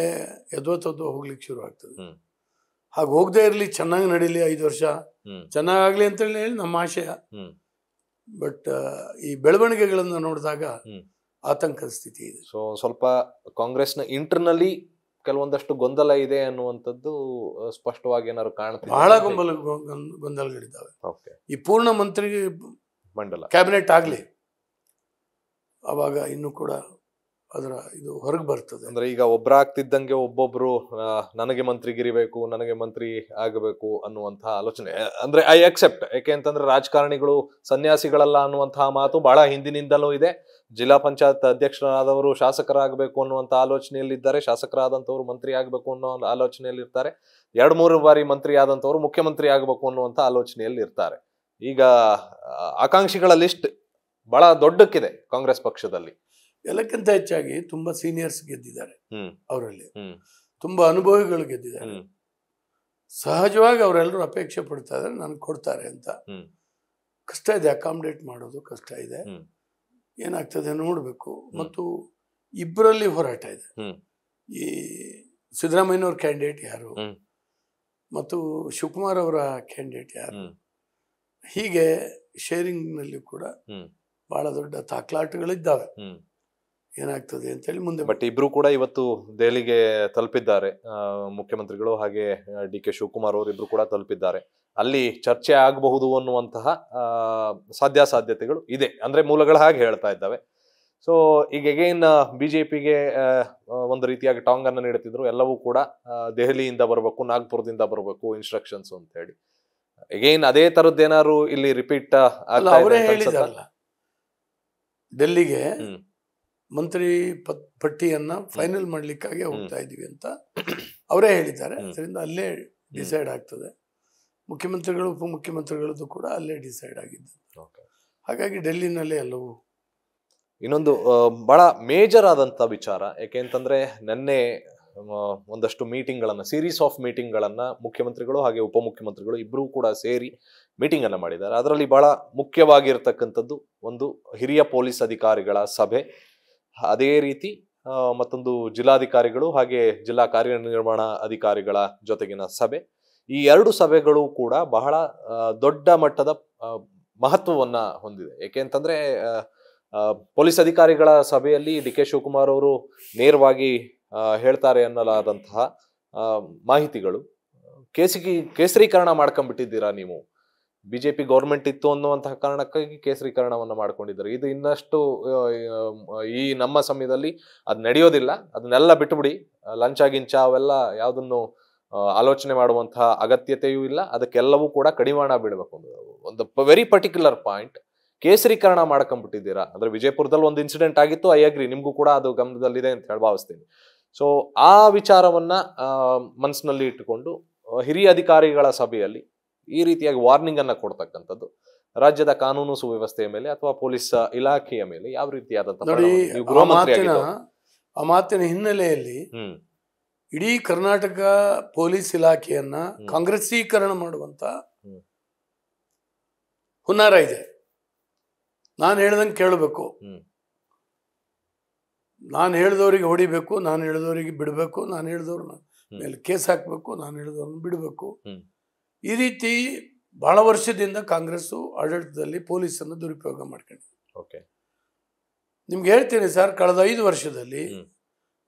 ಎದ್ವತ್ತದ್ದು ಹೋಗ್ಲಿಕ್ಕೆ ಶುರು ಆಗ್ತದೆ ಹಾಗೆ ಹೋಗದೆ ಇರಲಿ ಚೆನ್ನಾಗಿ ನಡೀಲಿ ಐದು ವರ್ಷ ಚೆನ್ನಾಗಾಗ್ಲಿ ಅಂತ ಹೇಳಿ ನಮ್ಮ ಆಶಯ ಬಟ್ ಈ ಬೆಳವಣಿಗೆಗಳನ್ನು ನೋಡಿದಾಗ ಆತಂಕದ ಸ್ಥಿತಿ ಇದೆ ಸೊ ಸ್ವಲ್ಪ ಕಾಂಗ್ರೆಸ್ನ ಇಂಟರ್ನಲ್ಲಿ ಕೆಲವೊಂದಷ್ಟು ಗೊಂದಲ ಇದೆ ಅನ್ನುವಂಥದ್ದು ಸ್ಪಷ್ಟವಾಗಿ ಏನಾದ್ರು ಕಾಣುತ್ತೆ ಬಹಳ ಗೊಂಬಲ ಗೊಂದಲಗಳಿದ್ದಾವೆ ಈ ಪೂರ್ಣ ಮಂತ್ರಿ ಮಂಡಲ ಕ್ಯಾಬಿನೆಟ್ ಆಗಲಿ ಅವಾಗ ಇನ್ನೂ ಕೂಡ ಅದರ ಇದು ಹೊರಗೆ ಬರ್ತದೆ ಅಂದ್ರೆ ಈಗ ಒಬ್ಬರಾಗ್ತಿದ್ದಂಗೆ ಆಗ್ತಿದ್ದಂಗೆ ಒಬ್ಬೊಬ್ರು ನನಗೆ ಮಂತ್ರಿಗಿರಿಬೇಕು ನನಗೆ ಮಂತ್ರಿ ಆಗಬೇಕು ಅನ್ನುವಂತಹ ಆಲೋಚನೆ ಅಂದ್ರೆ ಐ ಅಕ್ಸೆಪ್ಟ್ ಯಾಕೆ ಅಂತಂದ್ರೆ ರಾಜಕಾರಣಿಗಳು ಸನ್ಯಾಸಿಗಳಲ್ಲ ಅನ್ನುವಂತಹ ಮಾತು ಬಹಳ ಹಿಂದಿನಿಂದಲೂ ಇದೆ ಜಿಲ್ಲಾ ಪಂಚಾಯತ್ ಅಧ್ಯಕ್ಷರಾದವರು ಶಾಸಕರಾಗಬೇಕು ಅನ್ನುವಂಥ ಆಲೋಚನೆಯಲ್ಲಿದ್ದಾರೆ ಶಾಸಕರಾದಂಥವ್ರು ಮಂತ್ರಿ ಆಗಬೇಕು ಅನ್ನೋ ಆಲೋಚನೆಯಲ್ಲಿರ್ತಾರೆ ಎರಡು ಮೂರು ಬಾರಿ ಮಂತ್ರಿ ಆದಂಥವ್ರು ಮುಖ್ಯಮಂತ್ರಿ ಆಗಬೇಕು ಅನ್ನುವಂಥ ಇರ್ತಾರೆ ಈಗ ಆಕಾಂಕ್ಷಿಗಳ ಲಿಸ್ಟ್ ಬಹಳ ದೊಡ್ಡಕ್ಕಿದೆ ಕಾಂಗ್ರೆಸ್ ಪಕ್ಷದಲ್ಲಿ ಎಲ್ಲಕ್ಕಿಂತ ಹೆಚ್ಚಾಗಿ ತುಂಬಾ ಸೀನಿಯರ್ಸ್ ಗೆದ್ದಿದ್ದಾರೆ ಅವರಲ್ಲಿ ತುಂಬಾ ಅನುಭವಿಗಳು ಗೆದ್ದಿದ್ದಾರೆ ಸಹಜವಾಗಿ ಅವರೆಲ್ಲರೂ ಅಪೇಕ್ಷೆ ಪಡ್ತಾ ಇದ್ದಾರೆ ನನ್ಗೆ ಕೊಡ್ತಾರೆ ಅಂತ ಕಷ್ಟ ಇದೆ ಅಕಾಮಡೇಟ್ ಮಾಡೋದು ಕಷ್ಟ ಇದೆ ಏನಾಗ್ತದೆ ನೋಡಬೇಕು ಮತ್ತು ಇಬ್ಬರಲ್ಲಿ ಹೋರಾಟ ಇದೆ ಈ ಸಿದ್ದರಾಮಯ್ಯನವ್ರ ಕ್ಯಾಂಡಿಡೇಟ್ ಯಾರು ಮತ್ತು ಶಿವಕುಮಾರ್ ಅವರ ಕ್ಯಾಂಡಿಡೇಟ್ ಯಾರು ಹೀಗೆ ಶೇರಿಂಗ್ ನಲ್ಲಿ ಕೂಡ ಬಹಳ ದೊಡ್ಡ ತಾಕ್ಲಾಟಗಳಿದ್ದಾವೆ ಏನಾಗ್ತದೆ ಹೇಳಿ ಮುಂದೆ ಬಟ್ ಇಬ್ರು ಕೂಡ ಇವತ್ತು ದೆಹಲಿಗೆ ತಲುಪಿದ್ದಾರೆ ಮುಖ್ಯಮಂತ್ರಿಗಳು ಹಾಗೆ ಡಿ ಕೆ ಶಿವಕುಮಾರ್ ಅವರು ಇಬ್ರು ಕೂಡ ತಲುಪಿದ್ದಾರೆ ಅಲ್ಲಿ ಚರ್ಚೆ ಆಗಬಹುದು ಅನ್ನುವಂತಹ ಸಾಧ್ಯಾಸಾಧ್ಯತೆಗಳು ಇದೆ ಅಂದ್ರೆ ಮೂಲಗಳ ಹಾಗೆ ಹೇಳ್ತಾ ಇದ್ದಾವೆ ಸೊ ಈಗ ಎಗೈನ್ ಬಿಜೆಪಿಗೆ ಒಂದು ರೀತಿಯಾಗಿ ಟಾಂಗ್ ಅನ್ನು ನೀಡುತ್ತಿದ್ರು ಎಲ್ಲವೂ ಕೂಡ ದೆಹಲಿಯಿಂದ ಬರಬೇಕು ನಾಗ್ಪುರದಿಂದ ಬರಬೇಕು ಇನ್ಸ್ಟ್ರಕ್ಷನ್ಸ್ ಅಂತ ಹೇಳಿ ಎಗೈನ್ ಅದೇ ತರದ್ದೇನಾದ್ರು ಇಲ್ಲಿ ರಿಪೀಟ್ ಡೆಲ್ಲಿಗೆ ಮಂತ್ರಿ ಪತ್ ಪಟ್ಟಿಯನ್ನು ಫೈನಲ್ ಮಾಡ್ಲಿಕ್ಕಾಗಿ ಹೋಗ್ತಾ ಇದ್ದೀವಿ ಅಂತ ಅವರೇ ಹೇಳಿದ್ದಾರೆ ಅದರಿಂದ ಅಲ್ಲೇ ಡಿಸೈಡ್ ಆಗ್ತದೆ ಮುಖ್ಯಮಂತ್ರಿಗಳು ಮುಖ್ಯಮಂತ್ರಿಗಳದ್ದು ಕೂಡ ಅಲ್ಲೇ ಡಿಸೈಡ್ ಆಗಿದ್ದು ಹಾಗಾಗಿ ಡೆಲ್ಲಿನಲ್ಲಿ ಎಲ್ಲವೂ ಇನ್ನೊಂದು ಬಹಳ ಮೇಜರ್ ಆದಂತ ವಿಚಾರ ಯಾಕೆ ನಿನ್ನೆ ನೆನ್ನೆ ಒಂದಷ್ಟು ಮೀಟಿಂಗ್ಗಳನ್ನು ಸೀರೀಸ್ ಆಫ್ ಮೀಟಿಂಗ್ಗಳನ್ನು ಮುಖ್ಯಮಂತ್ರಿಗಳು ಹಾಗೆ ಉಪಮುಖ್ಯಮಂತ್ರಿಗಳು ಇಬ್ಬರೂ ಕೂಡ ಸೇರಿ ಮೀಟಿಂಗನ್ನು ಮಾಡಿದ್ದಾರೆ ಅದರಲ್ಲಿ ಬಹಳ ಮುಖ್ಯವಾಗಿರ್ತಕ್ಕಂಥದ್ದು ಒಂದು ಹಿರಿಯ ಪೊಲೀಸ್ ಅಧಿಕಾರಿಗಳ ಸಭೆ ಅದೇ ರೀತಿ ಮತ್ತೊಂದು ಜಿಲ್ಲಾಧಿಕಾರಿಗಳು ಹಾಗೆ ಜಿಲ್ಲಾ ಕಾರ್ಯನಿರ್ವಹಣಾ ಅಧಿಕಾರಿಗಳ ಜೊತೆಗಿನ ಸಭೆ ಈ ಎರಡು ಸಭೆಗಳು ಕೂಡ ಬಹಳ ದೊಡ್ಡ ಮಟ್ಟದ ಮಹತ್ವವನ್ನು ಹೊಂದಿದೆ ಏಕೆ ಅಂತಂದ್ರೆ ಪೊಲೀಸ್ ಅಧಿಕಾರಿಗಳ ಸಭೆಯಲ್ಲಿ ಡಿ ಕೆ ಶಿವಕುಮಾರ್ ಅವರು ನೇರವಾಗಿ ಹೇಳ್ತಾರೆ ಅನ್ನಲಾದಂತಹ ಮಾಹಿತಿಗಳು ಕೇಸಿಗೆ ಕೇಸರೀಕರಣ ಮಾಡ್ಕೊಂಡ್ಬಿಟ್ಟಿದ್ದೀರಾ ನೀವು ಬಿ ಜೆ ಪಿ ಗೌರ್ಮೆಂಟ್ ಇತ್ತು ಅನ್ನುವಂತಹ ಕಾರಣಕ್ಕಾಗಿ ಕೇಸರೀಕರಣವನ್ನು ಮಾಡಿಕೊಂಡಿದ್ದಾರೆ ಇದು ಇನ್ನಷ್ಟು ಈ ನಮ್ಮ ಸಮಯದಲ್ಲಿ ಅದು ನಡೆಯೋದಿಲ್ಲ ಅದನ್ನೆಲ್ಲ ಬಿಟ್ಟುಬಿಡಿ ಲಂಚ ಗಿಂಚ ಅವೆಲ್ಲ ಯಾವುದನ್ನು ಆಲೋಚನೆ ಮಾಡುವಂತಹ ಅಗತ್ಯತೆಯೂ ಇಲ್ಲ ಅದಕ್ಕೆಲ್ಲವೂ ಕೂಡ ಕಡಿವಾಣ ಬಿಡಬೇಕು ಒಂದು ವೆರಿ ಪರ್ಟಿಕ್ಯುಲರ್ ಪಾಯಿಂಟ್ ಕೇಸರೀಕರಣ ಮಾಡ್ಕೊಂಡ್ಬಿಟ್ಟಿದ್ದೀರಾ ಅಂದರೆ ವಿಜಯಪುರದಲ್ಲಿ ಒಂದು ಇನ್ಸಿಡೆಂಟ್ ಆಗಿತ್ತು ಐ ಅಗ್ರಿ ನಿಮಗೂ ಕೂಡ ಅದು ಗಮನದಲ್ಲಿದೆ ಅಂತ ಹೇಳಿ ಭಾವಿಸ್ತೀನಿ ಸೊ ಆ ವಿಚಾರವನ್ನ ಮನಸ್ಸಿನಲ್ಲಿ ಇಟ್ಟುಕೊಂಡು ಹಿರಿಯ ಅಧಿಕಾರಿಗಳ ಸಭೆಯಲ್ಲಿ ಈ ರೀತಿಯಾಗಿ ವಾರ್ನಿಂಗ್ ಅನ್ನ ಕೊಡ್ತಕ್ಕಂಥದ್ದು ರಾಜ್ಯದ ಕಾನೂನು ಸುವ್ಯವಸ್ಥೆಯ ಮೇಲೆ ಅಥವಾ ಪೊಲೀಸ್ ಇಲಾಖೆಯ ಮೇಲೆ ಯಾವ ರೀತಿಯಾದಂತಹ ಆ ಮಾತಿನ ಹಿನ್ನೆಲೆಯಲ್ಲಿ ಇಡೀ ಕರ್ನಾಟಕ ಪೊಲೀಸ್ ಇಲಾಖೆಯನ್ನ ಕಾಂಗ್ರೆಸ್ಸೀಕರಣ ಮಾಡುವಂತ ಹುನ್ನಾರ ಇದೆ ನಾನು ಹೇಳ್ದಂಗೆ ಕೇಳಬೇಕು ನಾನು ಹೇಳಿದವರಿಗೆ ಹೊಡಿಬೇಕು ನಾನು ಹೇಳಿದವರಿಗೆ ಬಿಡಬೇಕು ನಾನು ಹೇಳಿದವ್ರನ್ನ ಮೇಲೆ ಕೇಸ್ ಹಾಕಬೇಕು ನಾನು ಹೇಳಿದವ್ರನ್ನ ಬಿಡಬೇಕು ಈ ರೀತಿ ಬಹಳ ವರ್ಷದಿಂದ ಕಾಂಗ್ರೆಸ್ ಆಡಳಿತದಲ್ಲಿ ಪೊಲೀಸನ್ನು ದುರುಪಯೋಗ ಮಾಡ್ಕೊಂಡಿದೆ ಓಕೆ ನಿಮ್ಗೆ ಹೇಳ್ತೀನಿ ಸರ್ ಕಳೆದ ಐದು ವರ್ಷದಲ್ಲಿ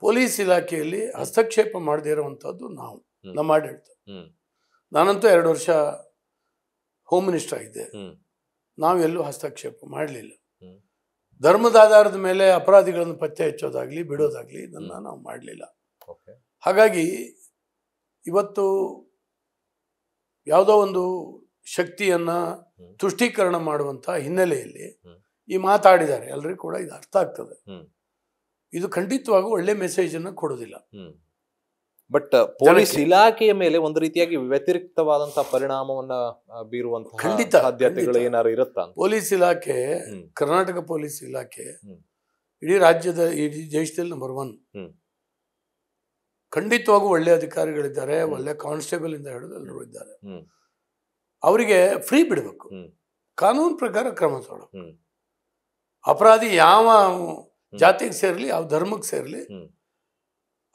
ಪೊಲೀಸ್ ಇಲಾಖೆಯಲ್ಲಿ ಹಸ್ತಕ್ಷೇಪ ಮಾಡದೇ ಇರುವಂಥದ್ದು ನಾವು ನಮ್ಮ ಆಡಳಿತ ನಾನಂತೂ ಎರಡು ವರ್ಷ ಹೋಮ್ ಮಿನಿಸ್ಟರ್ ಇದ್ದೆ ನಾವೆಲ್ಲೂ ಹಸ್ತಕ್ಷೇಪ ಮಾಡಲಿಲ್ಲ ಧರ್ಮದ ಆಧಾರದ ಮೇಲೆ ಅಪರಾಧಿಗಳನ್ನು ಪತ್ತೆ ಹಚ್ಚೋದಾಗಲಿ ಬಿಡೋದಾಗಲಿ ಇದನ್ನು ನಾವು ಮಾಡಲಿಲ್ಲ ಹಾಗಾಗಿ ಇವತ್ತು ಯಾವುದೋ ಒಂದು ಶಕ್ತಿಯನ್ನು ತುಷ್ಟೀಕರಣ ಮಾಡುವಂಥ ಹಿನ್ನೆಲೆಯಲ್ಲಿ ಈ ಮಾತಾಡಿದ್ದಾರೆ ಎಲ್ಲರಿಗೂ ಕೂಡ ಇದು ಅರ್ಥ ಆಗ್ತದೆ ಇದು ಖಂಡಿತವಾಗೂ ಒಳ್ಳೆ ಮೆಸೇಜನ್ನು ಕೊಡೋದಿಲ್ಲ ಬಟ್ ಪೊಲೀಸ್ ಇಲಾಖೆಯ ಮೇಲೆ ಒಂದು ರೀತಿಯಾಗಿ ವ್ಯತಿರಿಕ್ತವಾದಂತಹ ಪರಿಣಾಮವನ್ನು ಬೀರುವಂತಹ ಖಂಡಿತ ಸಾಧ್ಯತೆಗಳು ಏನಾದ್ರು ಇರುತ್ತ ಪೊಲೀಸ್ ಇಲಾಖೆ ಕರ್ನಾಟಕ ಪೊಲೀಸ್ ಇಲಾಖೆ ಇಡೀ ರಾಜ್ಯದ ಇಡೀ ದೇಶದಲ್ಲಿ ನಂಬರ್ ಒನ್ ಖಂಡಿತವಾಗೂ ಒಳ್ಳೆ ಅಧಿಕಾರಿಗಳಿದ್ದಾರೆ ಒಳ್ಳೆ ಕಾನ್ಸ್ಟೇಬಲ್ ಇಂದ ಹಿಡಿದು ಎಲ್ಲರೂ ಇದ್ದಾರೆ ಅವರಿಗೆ ಫ್ರೀ ಬಿಡಬೇಕು ಕಾನೂನು ಪ್ರಕಾರ ಕ್ರಮ ತಗೊಳ್ಬೇಕು ಅಪರಾಧಿ ಯಾವ ಜಾತಿಗೆ ಸೇರಲಿ ಯಾವ ಧರ್ಮಕ್ಕೆ ಸೇರಲಿ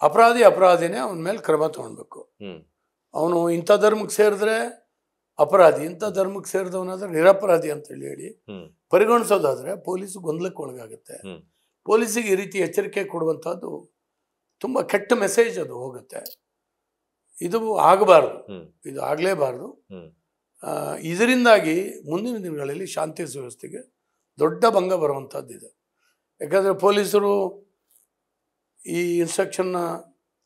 ಅಪರಾಧಿ ಅಪರಾಧಿನೇ ಅವನ ಮೇಲೆ ಕ್ರಮ ತಗೊಳ್ಬೇಕು ಅವನು ಇಂಥ ಧರ್ಮಕ್ಕೆ ಸೇರಿದ್ರೆ ಅಪರಾಧಿ ಇಂಥ ಧರ್ಮಕ್ಕೆ ಸೇರಿದವನಾದ್ರೆ ನಿರಪರಾಧಿ ಅಂತ ಹೇಳಿ ಹೇಳಿ ಪರಿಗಣಿಸೋದಾದ್ರೆ ಪೊಲೀಸ್ ಗೊಂದಲಕ್ಕೆ ಒಳಗಾಗುತ್ತೆ ಪೊಲೀಸಿಗೆ ಈ ರೀತಿ ಎಚ್ಚರಿಕೆ ಕೊಡುವಂತಹದ್ದು ತುಂಬ ಕೆಟ್ಟ ಮೆಸೇಜ್ ಅದು ಹೋಗುತ್ತೆ ಇದು ಆಗಬಾರ್ದು ಇದು ಆಗಲೇಬಾರ್ದು ಇದರಿಂದಾಗಿ ಮುಂದಿನ ದಿನಗಳಲ್ಲಿ ಶಾಂತಿ ಸುವ್ಯವಸ್ಥೆಗೆ ದೊಡ್ಡ ಭಂಗ ಇದೆ ಯಾಕಂದರೆ ಪೊಲೀಸರು ಈ ಇನ್ಸ್ಟ್ರಕ್ಷನ್ನ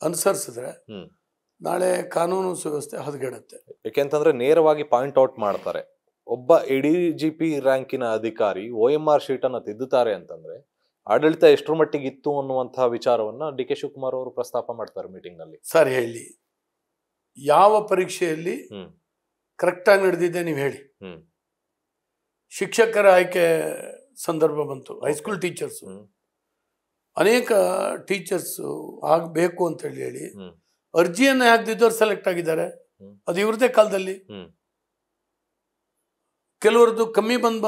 ಅನುಸರಿಸಿದ್ರೆ ನಾಳೆ ಕಾನೂನು ಸುವ್ಯವಸ್ಥೆ ಹದಗೆಡುತ್ತೆ ಯಾಕೆಂತಂದ್ರೆ ನೇರವಾಗಿ ಪಾಯಿಂಟ್ ಔಟ್ ಮಾಡ್ತಾರೆ ಒಬ್ಬ ಎ ಡಿ ಜಿ ಪಿ ರ್ಯಾಂಕಿನ ಅಧಿಕಾರಿ ಓ ಎಂ ಆರ್ ಶೀಟನ್ನು ತಿದ್ದುತ್ತಾರೆ ಅಂತಂದ್ರೆ ಆಡಳಿತ ಎಷ್ಟರ ಮಟ್ಟಿಗೆ ಇತ್ತು ಅನ್ನುವಂತಹ ವಿಚಾರವನ್ನ ಡಿ ಕೆ ಶಿವಕುಮಾರ್ ಅವರು ಪ್ರಸ್ತಾಪ ಮಾಡ್ತಾರೆ ಮೀಟಿಂಗ್ ಮೀಟಿಂಗ್ನಲ್ಲಿ ಸರಿ ಹೇಳಿ ಯಾವ ಪರೀಕ್ಷೆಯಲ್ಲಿ ಕರೆಕ್ಟಾಗಿ ನಡೆದಿದೆ ನೀವು ಹೇಳಿ ಶಿಕ್ಷಕರ ಆಯ್ಕೆ ಸಂದರ್ಭ ಬಂತು ಹೈಸ್ಕೂಲ್ ಟೀಚರ್ಸ್ ಅನೇಕ ಟೀಚರ್ಸು ಆಗಬೇಕು ಅಂತ ಹೇಳಿ ಹೇಳಿ ಅರ್ಜಿಯನ್ನು ಹಾಕ್ದಿದ್ದವ್ರು ಸೆಲೆಕ್ಟ್ ಆಗಿದ್ದಾರೆ ಅದು ಇವ್ರದೇ ಕಾಲದಲ್ಲಿ ಕೆಲವರದ್ದು ಕಮ್ಮಿ ಬಂದ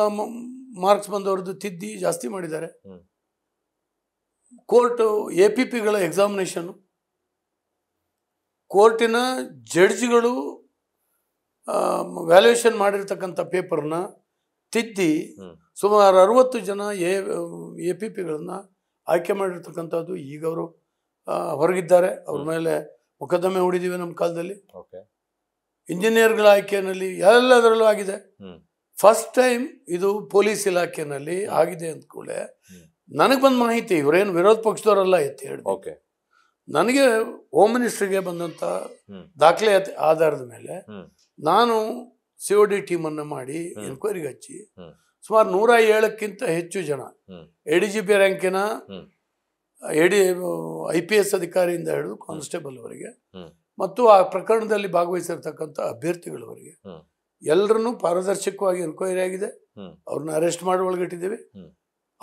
ಮಾರ್ಕ್ಸ್ ಬಂದವ್ರದ್ದು ತಿದ್ದಿ ಜಾಸ್ತಿ ಮಾಡಿದ್ದಾರೆ ಕೋರ್ಟು ಎ ಪಿ ಪಿಗಳ ಎಕ್ಸಾಮಿನೇಷನು ಕೋರ್ಟಿನ ಜಡ್ಜ್ಗಳು ವ್ಯಾಲ್ಯೂಯೇಷನ್ ಮಾಡಿರ್ತಕ್ಕಂಥ ಪೇಪರ್ನ ತಿದ್ದಿ ಸುಮಾರು ಅರವತ್ತು ಜನ ಎ ಪಿ ಪಿಗಳನ್ನು ಆಯ್ಕೆ ಮಾಡಿರ್ತಕ್ಕಂಥದ್ದು ಈಗ ಅವರು ಹೊರಗಿದ್ದಾರೆ ಅವ್ರ ಮೇಲೆ ಮೊಕದ್ದಮೆ ಹೂಡಿದ್ದೀವಿ ನಮ್ಮ ಕಾಲದಲ್ಲಿ ಇಂಜಿನಿಯರ್ಗಳ ಆಯ್ಕೆಯಲ್ಲಿ ಎಲ್ಲದರಲ್ಲೂ ಆಗಿದೆ ಫಸ್ಟ್ ಟೈಮ್ ಇದು ಪೊಲೀಸ್ ಇಲಾಖೆಯಲ್ಲಿ ಆಗಿದೆ ಅಂದಕೂಳೆ ನನಗೆ ಬಂದ ಮಾಹಿತಿ ಇವರೇನು ವಿರೋಧ ಪಕ್ಷದವರಲ್ಲ ಎತ್ತಿ ಹೇಳಿ ಓಕೆ ನನಗೆ ಹೋಮ್ ಮಿನಿಸ್ಟ್ರಿಗೆ ಬಂದಂಥ ದಾಖಲೆ ಆಧಾರದ ಮೇಲೆ ನಾನು ಸಿ ಒ ಡಿ ಟೀಮನ್ನು ಮಾಡಿ ಎನ್ಕ್ವೈರಿಗೆ ಹಚ್ಚಿ ಸುಮಾರು ನೂರ ಏಳಕ್ಕಿಂತ ಹೆಚ್ಚು ಜನ ಎ ಡಿ ಜಿ ಪಿ ರ್ಯಾಂಕಿನ A D I P S ಅಧಿಕಾರಿಯಿಂದ ಹಿಡಿದು ಕಾನ್ಸ್ಟೇಬಲ್ ಅವರಿಗೆ ಮತ್ತು ಆ ಪ್ರಕರಣದಲ್ಲಿ ಭಾಗವಹಿಸಿರ್ತಕ್ಕಂಥ ಅಭ್ಯರ್ಥಿಗಳವರಿಗೆ ಎಲ್ಲರನ್ನೂ ಪಾರದರ್ಶಕವಾಗಿ ಎನ್ಕ್ವೈರಿ ಆಗಿದೆ ಅವ್ರನ್ನ ಅರೆಸ್ಟ್ ಮಾಡಿ ಒಳಗಿಟ್ಟಿದ್ದೀವಿ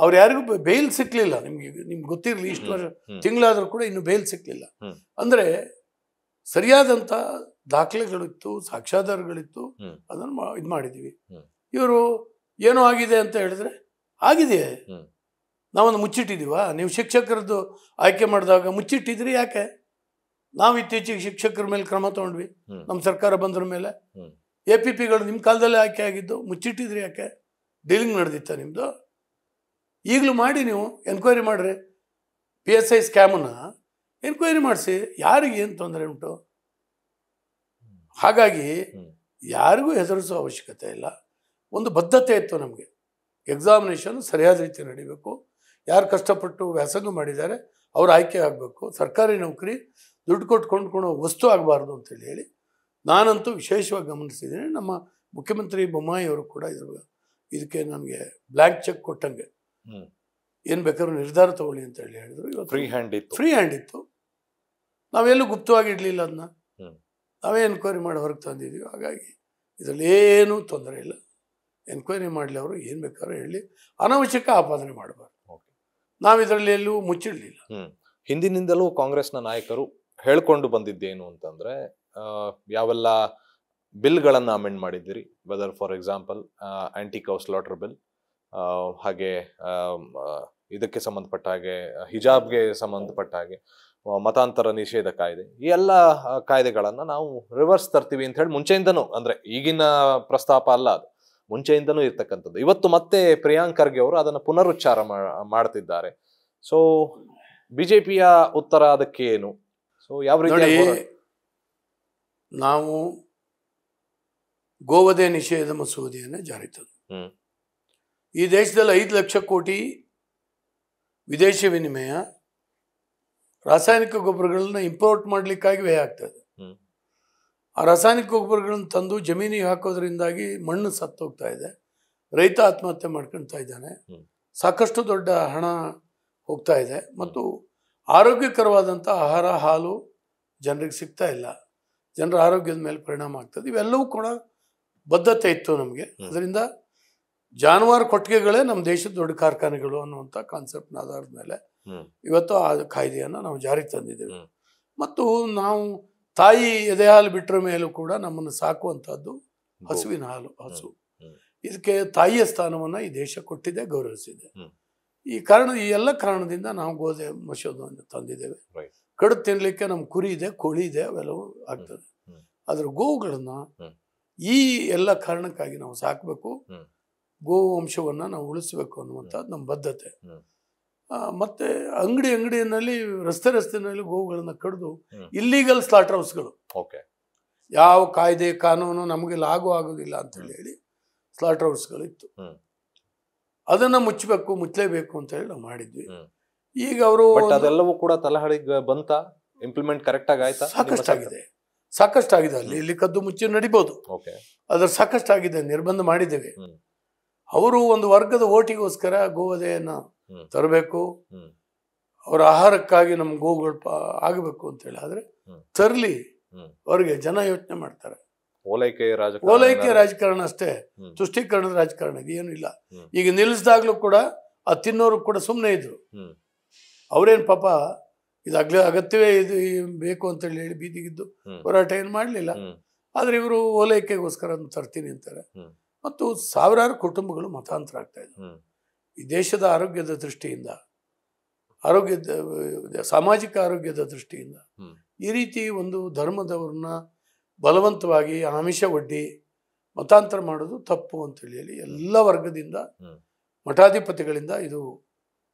ಅವ್ರು ಯಾರಿಗೂ ಬೇಲ್ ಸಿಕ್ಕಲಿಲ್ಲ ನಿಮ್ಗೆ ನಿಮ್ಗೆ ಗೊತ್ತಿರಲಿ ಇಷ್ಟು ವರ್ಷ ತಿಂಗಳಾದರೂ ಕೂಡ ಇನ್ನು ಬೇಲ್ ಸಿಕ್ಕಲಿಲ್ಲ ಅಂದರೆ ಸರಿಯಾದಂಥ ದಾಖಲೆಗಳಿತ್ತು ಸಾಕ್ಷಾಧಾರಗಳಿತ್ತು ಅದನ್ನು ಇದು ಮಾಡಿದ್ದೀವಿ ಇವರು ಏನೋ ಆಗಿದೆ ಅಂತ ಹೇಳಿದ್ರೆ ಆಗಿದೆ ನಾವೊಂದು ಮುಚ್ಚಿಟ್ಟಿದ್ದೀವ ನೀವು ಶಿಕ್ಷಕರದ್ದು ಆಯ್ಕೆ ಮಾಡಿದಾಗ ಮುಚ್ಚಿಟ್ಟಿದ್ರಿ ಯಾಕೆ ನಾವು ಇತ್ತೀಚೆಗೆ ಶಿಕ್ಷಕರ ಮೇಲೆ ಕ್ರಮ ತೊಗೊಂಡ್ವಿ ನಮ್ಮ ಸರ್ಕಾರ ಬಂದ್ರ ಮೇಲೆ ಎ ಪಿ ಪಿಗಳು ನಿಮ್ಮ ಕಾಲದಲ್ಲೇ ಆಯ್ಕೆ ಆಗಿದ್ದು ಮುಚ್ಚಿಟ್ಟಿದ್ರಿ ಯಾಕೆ ಡೀಲಿಂಗ್ ನಡೆದಿತ್ತ ನಿಮ್ಮದು ಈಗಲೂ ಮಾಡಿ ನೀವು ಎನ್ಕ್ವೈರಿ ಮಾಡಿರಿ ಪಿ ಎಸ್ ಐ ಸ್ಕ್ಯಾಮನ್ನು ಎನ್ಕ್ವೈರಿ ಮಾಡಿಸಿ ಯಾರಿಗೆ ಏನು ತೊಂದರೆ ಉಂಟು ಹಾಗಾಗಿ ಯಾರಿಗೂ ಹೆಸರಿಸೋ ಅವಶ್ಯಕತೆ ಇಲ್ಲ ಒಂದು ಬದ್ಧತೆ ಇತ್ತು ನಮಗೆ ಎಕ್ಸಾಮಿನೇಷನ್ ಸರಿಯಾದ ರೀತಿ ನಡೀಬೇಕು ಯಾರು ಕಷ್ಟಪಟ್ಟು ವ್ಯಾಸಂಗ ಮಾಡಿದ್ದಾರೆ ಅವ್ರು ಆಯ್ಕೆ ಆಗಬೇಕು ಸರ್ಕಾರಿ ನೌಕರಿ ದುಡ್ಡು ಕೊಟ್ಟು ಕೊಂಡ್ಕೊಂಡು ವಸ್ತು ಆಗಬಾರ್ದು ಅಂತೇಳಿ ಹೇಳಿ ನಾನಂತೂ ವಿಶೇಷವಾಗಿ ಗಮನಿಸಿದ್ದೀನಿ ನಮ್ಮ ಮುಖ್ಯಮಂತ್ರಿ ಬೊಮ್ಮಾಯಿ ಅವರು ಕೂಡ ಇದ್ರ ಇದಕ್ಕೆ ನಮಗೆ ಬ್ಲ್ಯಾಂಕ್ ಚೆಕ್ ಕೊಟ್ಟಂಗೆ ಏನು ಬೇಕಾದ್ರೂ ನಿರ್ಧಾರ ತಗೊಳ್ಳಿ ಅಂತ ಹೇಳಿ ಹೇಳಿದ್ರು ಫ್ರೀ ಹ್ಯಾಂಡ್ ಇತ್ತು ಫ್ರೀ ಹ್ಯಾಂಡ್ ಇತ್ತು ನಾವೆಲ್ಲೂ ಗುಪ್ತವಾಗಿ ಇಡಲಿಲ್ಲ ಅದನ್ನ ನಾವೇ ಎನ್ಕ್ವೈರಿ ಮಾಡಿ ಹೊರಗೆ ತಂದಿದ್ದೀವಿ ಹಾಗಾಗಿ ಇದರಲ್ಲಿ ಏನೂ ತೊಂದರೆ ಇಲ್ಲ ಎನ್ಕ್ವೈರಿ ಮಾಡಲಿ ಅವರು ಏನು ಬೇಕಾದ್ರೂ ಹೇಳಿ ಅನಾವಶ್ಯಕ ಆಪಾದನೆ ಮಾಡಬಾರ್ದು ನಾವು ಇದರಲ್ಲಿ ಎಲ್ಲೂ ಮುಚ್ಚಿಡಲಿಲ್ಲ ಹಿಂದಿನಿಂದಲೂ ಕಾಂಗ್ರೆಸ್ನ ನಾಯಕರು ಹೇಳ್ಕೊಂಡು ಬಂದಿದ್ದೇನು ಅಂತಂದರೆ ಯಾವೆಲ್ಲ ಬಿಲ್ಗಳನ್ನು ಅಮೆಂಡ್ ಮಾಡಿದ್ದೀರಿ whether for example anti cow slaughter bill ಹಾಗೆ ಇದಕ್ಕೆ ಸಂಬಂಧಪಟ್ಟ ಹಾಗೆ ಹಿಜಾಬ್ಗೆ ಸಂಬಂಧಪಟ್ಟ ಹಾಗೆ ಮತಾಂತರ ನಿಷೇಧ ಕಾಯ್ದೆ ಈ ಎಲ್ಲ ಕಾಯ್ದೆಗಳನ್ನು ನಾವು ರಿವರ್ಸ್ ತರ್ತೀವಿ ಅಂತ ಹೇಳಿ ಮುಂಚೆಯಿಂದನೂ ಅಂದರೆ ಈಗಿನ ಪ್ರಸ್ತಾಪ ಅಲ್ಲ ಅದು ಮುಂಚೆಯಿಂದನೂ ಇರ್ತಕ್ಕಂಥದ್ದು ಇವತ್ತು ಮತ್ತೆ ಪ್ರಿಯಾಂಕ್ ಖರ್ಗೆ ಅವರು ಅದನ್ನು ಪುನರುಚ್ಚಾರ ಮಾಡ್ತಿದ್ದಾರೆ ಸೊ ಬಿಜೆಪಿಯ ಉತ್ತರ ಅದಕ್ಕೆ ಏನು ಸೊ ಯಾವ ರೀತಿ ನಾವು ಗೋವದೆ ನಿಷೇಧ ಮಸೂದೆಯನ್ನು ಜಾರಿ ತಂದು ಈ ದೇಶದಲ್ಲಿ ಐದು ಲಕ್ಷ ಕೋಟಿ ವಿದೇಶಿ ವಿನಿಮಯ ರಾಸಾಯನಿಕ ಗೊಬ್ಬರಗಳನ್ನ ಇಂಪೋರ್ಟ್ ಮಾಡಲಿಕ್ಕಾಗಿ ವ್ಯಯ ಆಗ್ತದೆ ಆ ರಾಸಾಯನಿಕ ಗೊಬ್ಬರಗಳನ್ನು ತಂದು ಜಮೀನಿಗೆ ಹಾಕೋದ್ರಿಂದಾಗಿ ಮಣ್ಣು ಸತ್ತೋಗ್ತಾ ಇದೆ ರೈತ ಆತ್ಮಹತ್ಯೆ ಮಾಡ್ಕೊಳ್ತಾ ಇದ್ದಾನೆ ಸಾಕಷ್ಟು ದೊಡ್ಡ ಹಣ ಹೋಗ್ತಾ ಇದೆ ಮತ್ತು ಆರೋಗ್ಯಕರವಾದಂಥ ಆಹಾರ ಹಾಲು ಜನರಿಗೆ ಸಿಗ್ತಾ ಇಲ್ಲ ಜನರ ಆರೋಗ್ಯದ ಮೇಲೆ ಪರಿಣಾಮ ಆಗ್ತದೆ ಇವೆಲ್ಲವೂ ಕೂಡ ಬದ್ಧತೆ ಇತ್ತು ನಮಗೆ ಅದರಿಂದ ಜಾನುವಾರು ಕೊಟ್ಟಿಗೆಗಳೇ ನಮ್ಮ ದೇಶದ ದೊಡ್ಡ ಕಾರ್ಖಾನೆಗಳು ಅನ್ನುವಂಥ ಕಾನ್ಸೆಪ್ಟ್ನ ಆಧಾರದ ಮೇಲೆ ಇವತ್ತು ಆ ಕಾಯ್ದೆಯನ್ನು ನಾವು ಜಾರಿ ತಂದಿದ್ದೇವೆ ಮತ್ತು ನಾವು ತಾಯಿ ಎದೆ ಹಾಲು ಬಿಟ್ಟರ ಮೇಲೂ ಕೂಡ ನಮ್ಮನ್ನು ಸಾಕುವಂಥದ್ದು ಹಸುವಿನ ಹಾಲು ಹಸು ಇದಕ್ಕೆ ತಾಯಿಯ ಸ್ಥಾನವನ್ನು ಈ ದೇಶ ಕೊಟ್ಟಿದೆ ಗೌರವಿಸಿದೆ ಈ ಕಾರಣ ಈ ಎಲ್ಲ ಕಾರಣದಿಂದ ನಾವು ಗೋಧಿ ಮಸೂದವನ್ನು ತಂದಿದ್ದೇವೆ ಕಡು ತಿನ್ನಲಿಕ್ಕೆ ನಮ್ಮ ಕುರಿ ಇದೆ ಕೋಳಿ ಇದೆ ಅವೆಲ್ಲವೂ ಆಗ್ತದೆ ಆದ್ರೆ ಗೋವುಗಳನ್ನ ಈ ಎಲ್ಲ ಕಾರಣಕ್ಕಾಗಿ ನಾವು ಸಾಕಬೇಕು ಗೋವಂಶವನ್ನು ನಾವು ಉಳಿಸ್ಬೇಕು ಅನ್ನುವಂಥದ್ದು ನಮ್ಮ ಬದ್ಧತೆ ಮತ್ತೆ ಅಂಗಡಿ ಅಂಗಡಿಯಲ್ಲಿ ರಸ್ತೆ ರಸ್ತೆನಲ್ಲಿ ಗೋವುಗಳನ್ನು ಕಡಿದು ಇಲ್ಲೀಗಲ್ ಸ್ಲಾಟರ್ ಹೌಸ್ಗಳು ಓಕೆ ಯಾವ ಕಾಯ್ದೆ ಕಾನೂನು ನಮಗೆ ಲಾಗು ಆಗೋದಿಲ್ಲ ಅಂತ ಹೇಳಿ ಸ್ಲಾಟರ್ ಹೌಸ್ಗಳಿತ್ತು ಅದನ್ನ ಮುಚ್ಚಬೇಕು ಮುಚ್ಚಲೇಬೇಕು ಅಂತ ಹೇಳಿ ನಾವು ಮಾಡಿದ್ವಿ ಈಗ ಅವರು ಅದೆಲ್ಲವೂ ಕೂಡ ತಲಹಡಿಗೆ ಬಂತ ಇಂಪ್ಲಿಮೆಂಟ್ ಕರೆಕ್ಟ್ ಆಗಿ ಆಯ್ತಾ ಸಾಕಷ್ಟಾಗಿದೆ ಆಗಿದೆ ಅಲ್ಲಿ ಇಲ್ಲಿ ಕದ್ದು ಮುಚ್ಚಿ ನಡಿಬಹುದು ಸಾಕಷ್ಟು ಆಗಿದೆ ನಿರ್ಬಂಧ ಮಾಡಿದ್ದೇವೆ ಅವರು ಒಂದು ವರ್ಗದ ಓಟಿಗೋಸ್ಕರ ಗೋವಧೆಯನ್ನು ತರಬೇಕು ಅವರ ಆಹಾರಕ್ಕಾಗಿ ನಮ್ಮ ಗೋಗಳು ಆಗಬೇಕು ಅಂತ ಹೇಳಿ ಆದರೆ ತರಲಿ ಅವ್ರಿಗೆ ಜನ ಯೋಚನೆ ಮಾಡ್ತಾರೆ ಓಲೈಕೆ ರಾಜಕಾರಣ ಅಷ್ಟೇ ತುಷ್ಟೀಕರಣದ ರಾಜಕಾರಣ ಏನು ಇಲ್ಲ ಈಗ ನಿಲ್ಲಿಸಿದಾಗ್ಲೂ ಕೂಡ ಆ ತಿನ್ನೋರು ಕೂಡ ಸುಮ್ಮನೆ ಇದ್ರು ಅವರೇನು ಪಾಪ ಇದು ಅಗತ್ಯವೇ ಇದು ಬೇಕು ಅಂತ ಹೇಳಿ ಬೀದಿಗಿದ್ದು ಹೋರಾಟ ಏನು ಮಾಡಲಿಲ್ಲ ಆದರೆ ಇವರು ಓಲೈಕೆಗೋಸ್ಕರ ತರ್ತೀನಿ ಅಂತಾರೆ ಮತ್ತು ಸಾವಿರಾರು ಕುಟುಂಬಗಳು ಮತಾಂತರ ಆಗ್ತಾ ಇದೆ ಈ ದೇಶದ ಆರೋಗ್ಯದ ದೃಷ್ಟಿಯಿಂದ ಆರೋಗ್ಯದ ಸಾಮಾಜಿಕ ಆರೋಗ್ಯದ ದೃಷ್ಟಿಯಿಂದ ಈ ರೀತಿ ಒಂದು ಧರ್ಮದವ್ರನ್ನ ಬಲವಂತವಾಗಿ ಆಮಿಷ ಒಡ್ಡಿ ಮತಾಂತರ ಮಾಡೋದು ತಪ್ಪು ಅಂತೇಳಿ ಎಲ್ಲ ವರ್ಗದಿಂದ ಮಠಾಧಿಪತಿಗಳಿಂದ ಇದು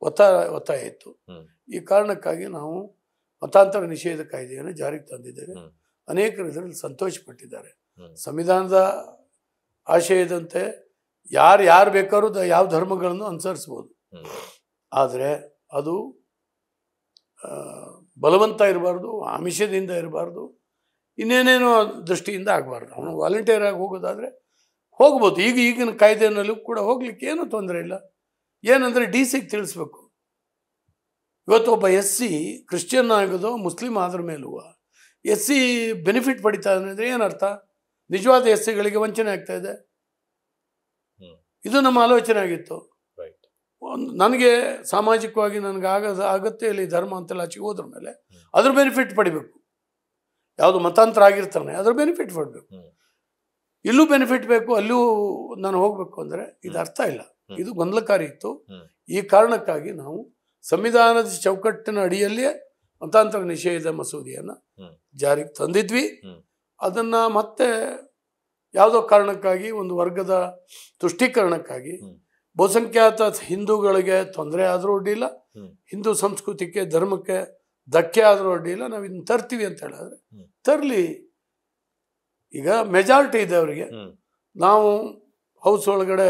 ಒತ್ತಾಯ ಒತ್ತಾಯ ಇತ್ತು ಈ ಕಾರಣಕ್ಕಾಗಿ ನಾವು ಮತಾಂತರ ನಿಷೇಧ ಕಾಯ್ದೆಯನ್ನು ಜಾರಿಗೆ ತಂದಿದ್ದೇವೆ ಅನೇಕರು ಇದರಲ್ಲಿ ಸಂತೋಷ ಪಟ್ಟಿದ್ದಾರೆ ಸಂವಿಧಾನದ ಆಶಯದಂತೆ ಯಾರು ಯಾರು ಬೇಕಾದ್ರೂ ಯಾವ ಧರ್ಮಗಳನ್ನು ಅನುಸರಿಸ್ಬೋದು ಆದರೆ ಅದು ಬಲವಂತ ಇರಬಾರ್ದು ಆಮಿಷದಿಂದ ಇರಬಾರ್ದು ಇನ್ನೇನೇನೋ ದೃಷ್ಟಿಯಿಂದ ಆಗಬಾರ್ದು ಅವನು ವಾಲಂಟಿಯರ್ ಆಗಿ ಹೋಗೋದಾದರೆ ಹೋಗ್ಬೋದು ಈಗ ಈಗಿನ ಕಾಯ್ದೆನಲ್ಲೂ ಕೂಡ ಹೋಗ್ಲಿಕ್ಕೆ ಏನೂ ತೊಂದರೆ ಇಲ್ಲ ಏನಂದರೆ ಡಿ ಸಿಗೆ ತಿಳಿಸ್ಬೇಕು ಇವತ್ತು ಒಬ್ಬ ಎಸ್ ಸಿ ಕ್ರಿಶ್ಚಿಯನ್ ಆಗೋದು ಮುಸ್ಲಿಮ್ ಆದ್ರ ಮೇಲೂ ಎಸ್ ಸಿ ಬೆನಿಫಿಟ್ ಪಡಿತಾ ಅಂದರೆ ಏನರ್ಥ ನಿಜವಾದ ಎಸ್ಸಿಗಳಿಗೆ ವಂಚನೆ ಆಗ್ತಾ ಇದೆ ಇದು ನಮ್ಮ ಆಲೋಚನೆ ಆಗಿತ್ತು ನನಗೆ ಸಾಮಾಜಿಕವಾಗಿ ನನಗೆ ಆಗ ಆಗತ್ತೆ ಇಲ್ಲಿ ಧರ್ಮ ಅಂತೆಲ್ಲ ಆಚೆಗೆ ಹೋದ್ರ ಮೇಲೆ ಅದ್ರ ಬೆನಿಫಿಟ್ ಪಡಿಬೇಕು ಯಾವುದು ಮತಾಂತರ ಆಗಿರ್ತಾನೆ ಅದ್ರ ಬೆನಿಫಿಟ್ ಪಡಬೇಕು ಇಲ್ಲೂ ಬೆನಿಫಿಟ್ ಬೇಕು ಅಲ್ಲೂ ನಾನು ಹೋಗ್ಬೇಕು ಅಂದರೆ ಇದು ಅರ್ಥ ಇಲ್ಲ ಇದು ಗೊಂದಲಕಾರಿ ಇತ್ತು ಈ ಕಾರಣಕ್ಕಾಗಿ ನಾವು ಸಂವಿಧಾನದ ಚೌಕಟ್ಟಿನ ಅಡಿಯಲ್ಲಿಯೇ ಮತಾಂತರ ನಿಷೇಧ ಮಸೂದೆಯನ್ನು ಜಾರಿಗೆ ತಂದಿದ್ವಿ ಅದನ್ನು ಮತ್ತೆ ಯಾವುದೋ ಕಾರಣಕ್ಕಾಗಿ ಒಂದು ವರ್ಗದ ತುಷ್ಟೀಕರಣಕ್ಕಾಗಿ ಬಹುಸಂಖ್ಯಾತ ಹಿಂದೂಗಳಿಗೆ ತೊಂದರೆ ಆದರೂ ಅಡ್ಡಿಲ್ಲ ಹಿಂದೂ ಸಂಸ್ಕೃತಿಗೆ ಧರ್ಮಕ್ಕೆ ಧಕ್ಕೆ ಆದರೂ ಅಡ್ಡಿಲ್ಲ ನಾವು ಇನ್ನು ತರ್ತೀವಿ ಅಂತ ಹೇಳಿದ್ರೆ ತರಲಿ ಈಗ ಮೆಜಾರಿಟಿ ಇದೆ ಅವರಿಗೆ ನಾವು ಹೌಸ್ ಒಳಗಡೆ